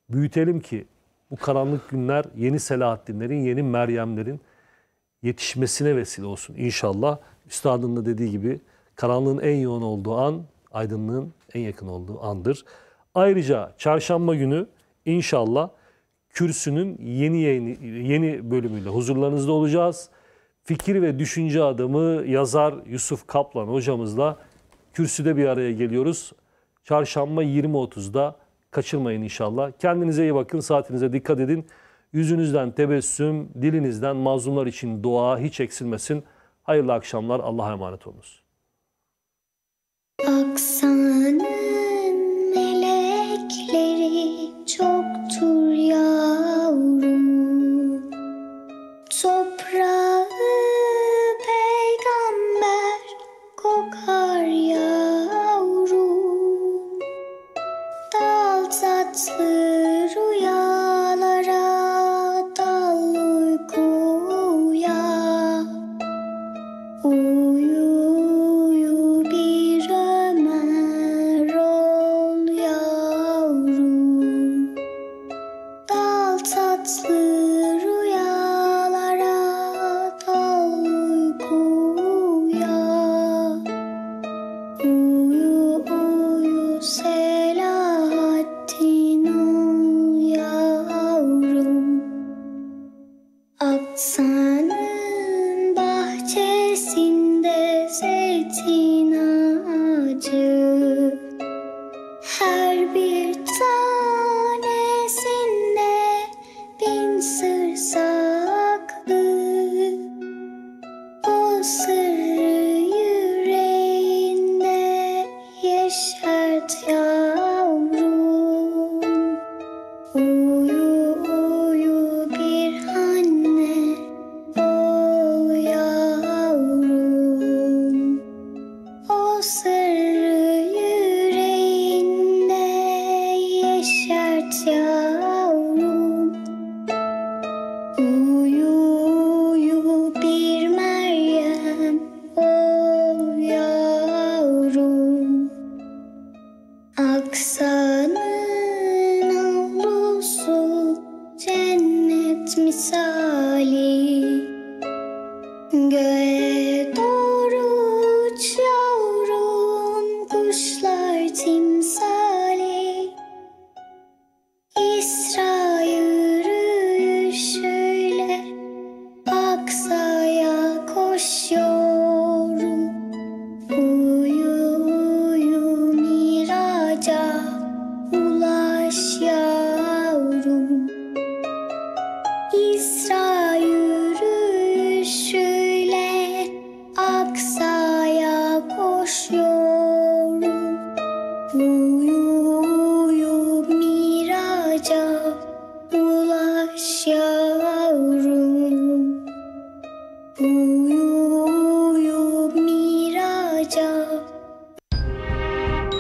büyütelim ki bu karanlık günler yeni Selahaddinlerin, yeni Meryemlerin yetişmesine vesile olsun inşallah. Üstadın da dediği gibi karanlığın en yoğun olduğu an, aydınlığın en yakın olduğu andır. Ayrıca çarşamba günü inşallah kürsünün yeni yeni, yeni bölümüyle huzurlarınızda olacağız. Fikir ve düşünce adamı yazar Yusuf Kaplan hocamızla kürsüde bir araya geliyoruz. Çarşamba 20.30'da kaçırmayın inşallah. Kendinize iyi bakın, saatinize dikkat edin. Yüzünüzden tebessüm, dilinizden mazlumlar için dua hiç eksilmesin. Hayırlı akşamlar, Allah'a emanet olunuz. Aksanı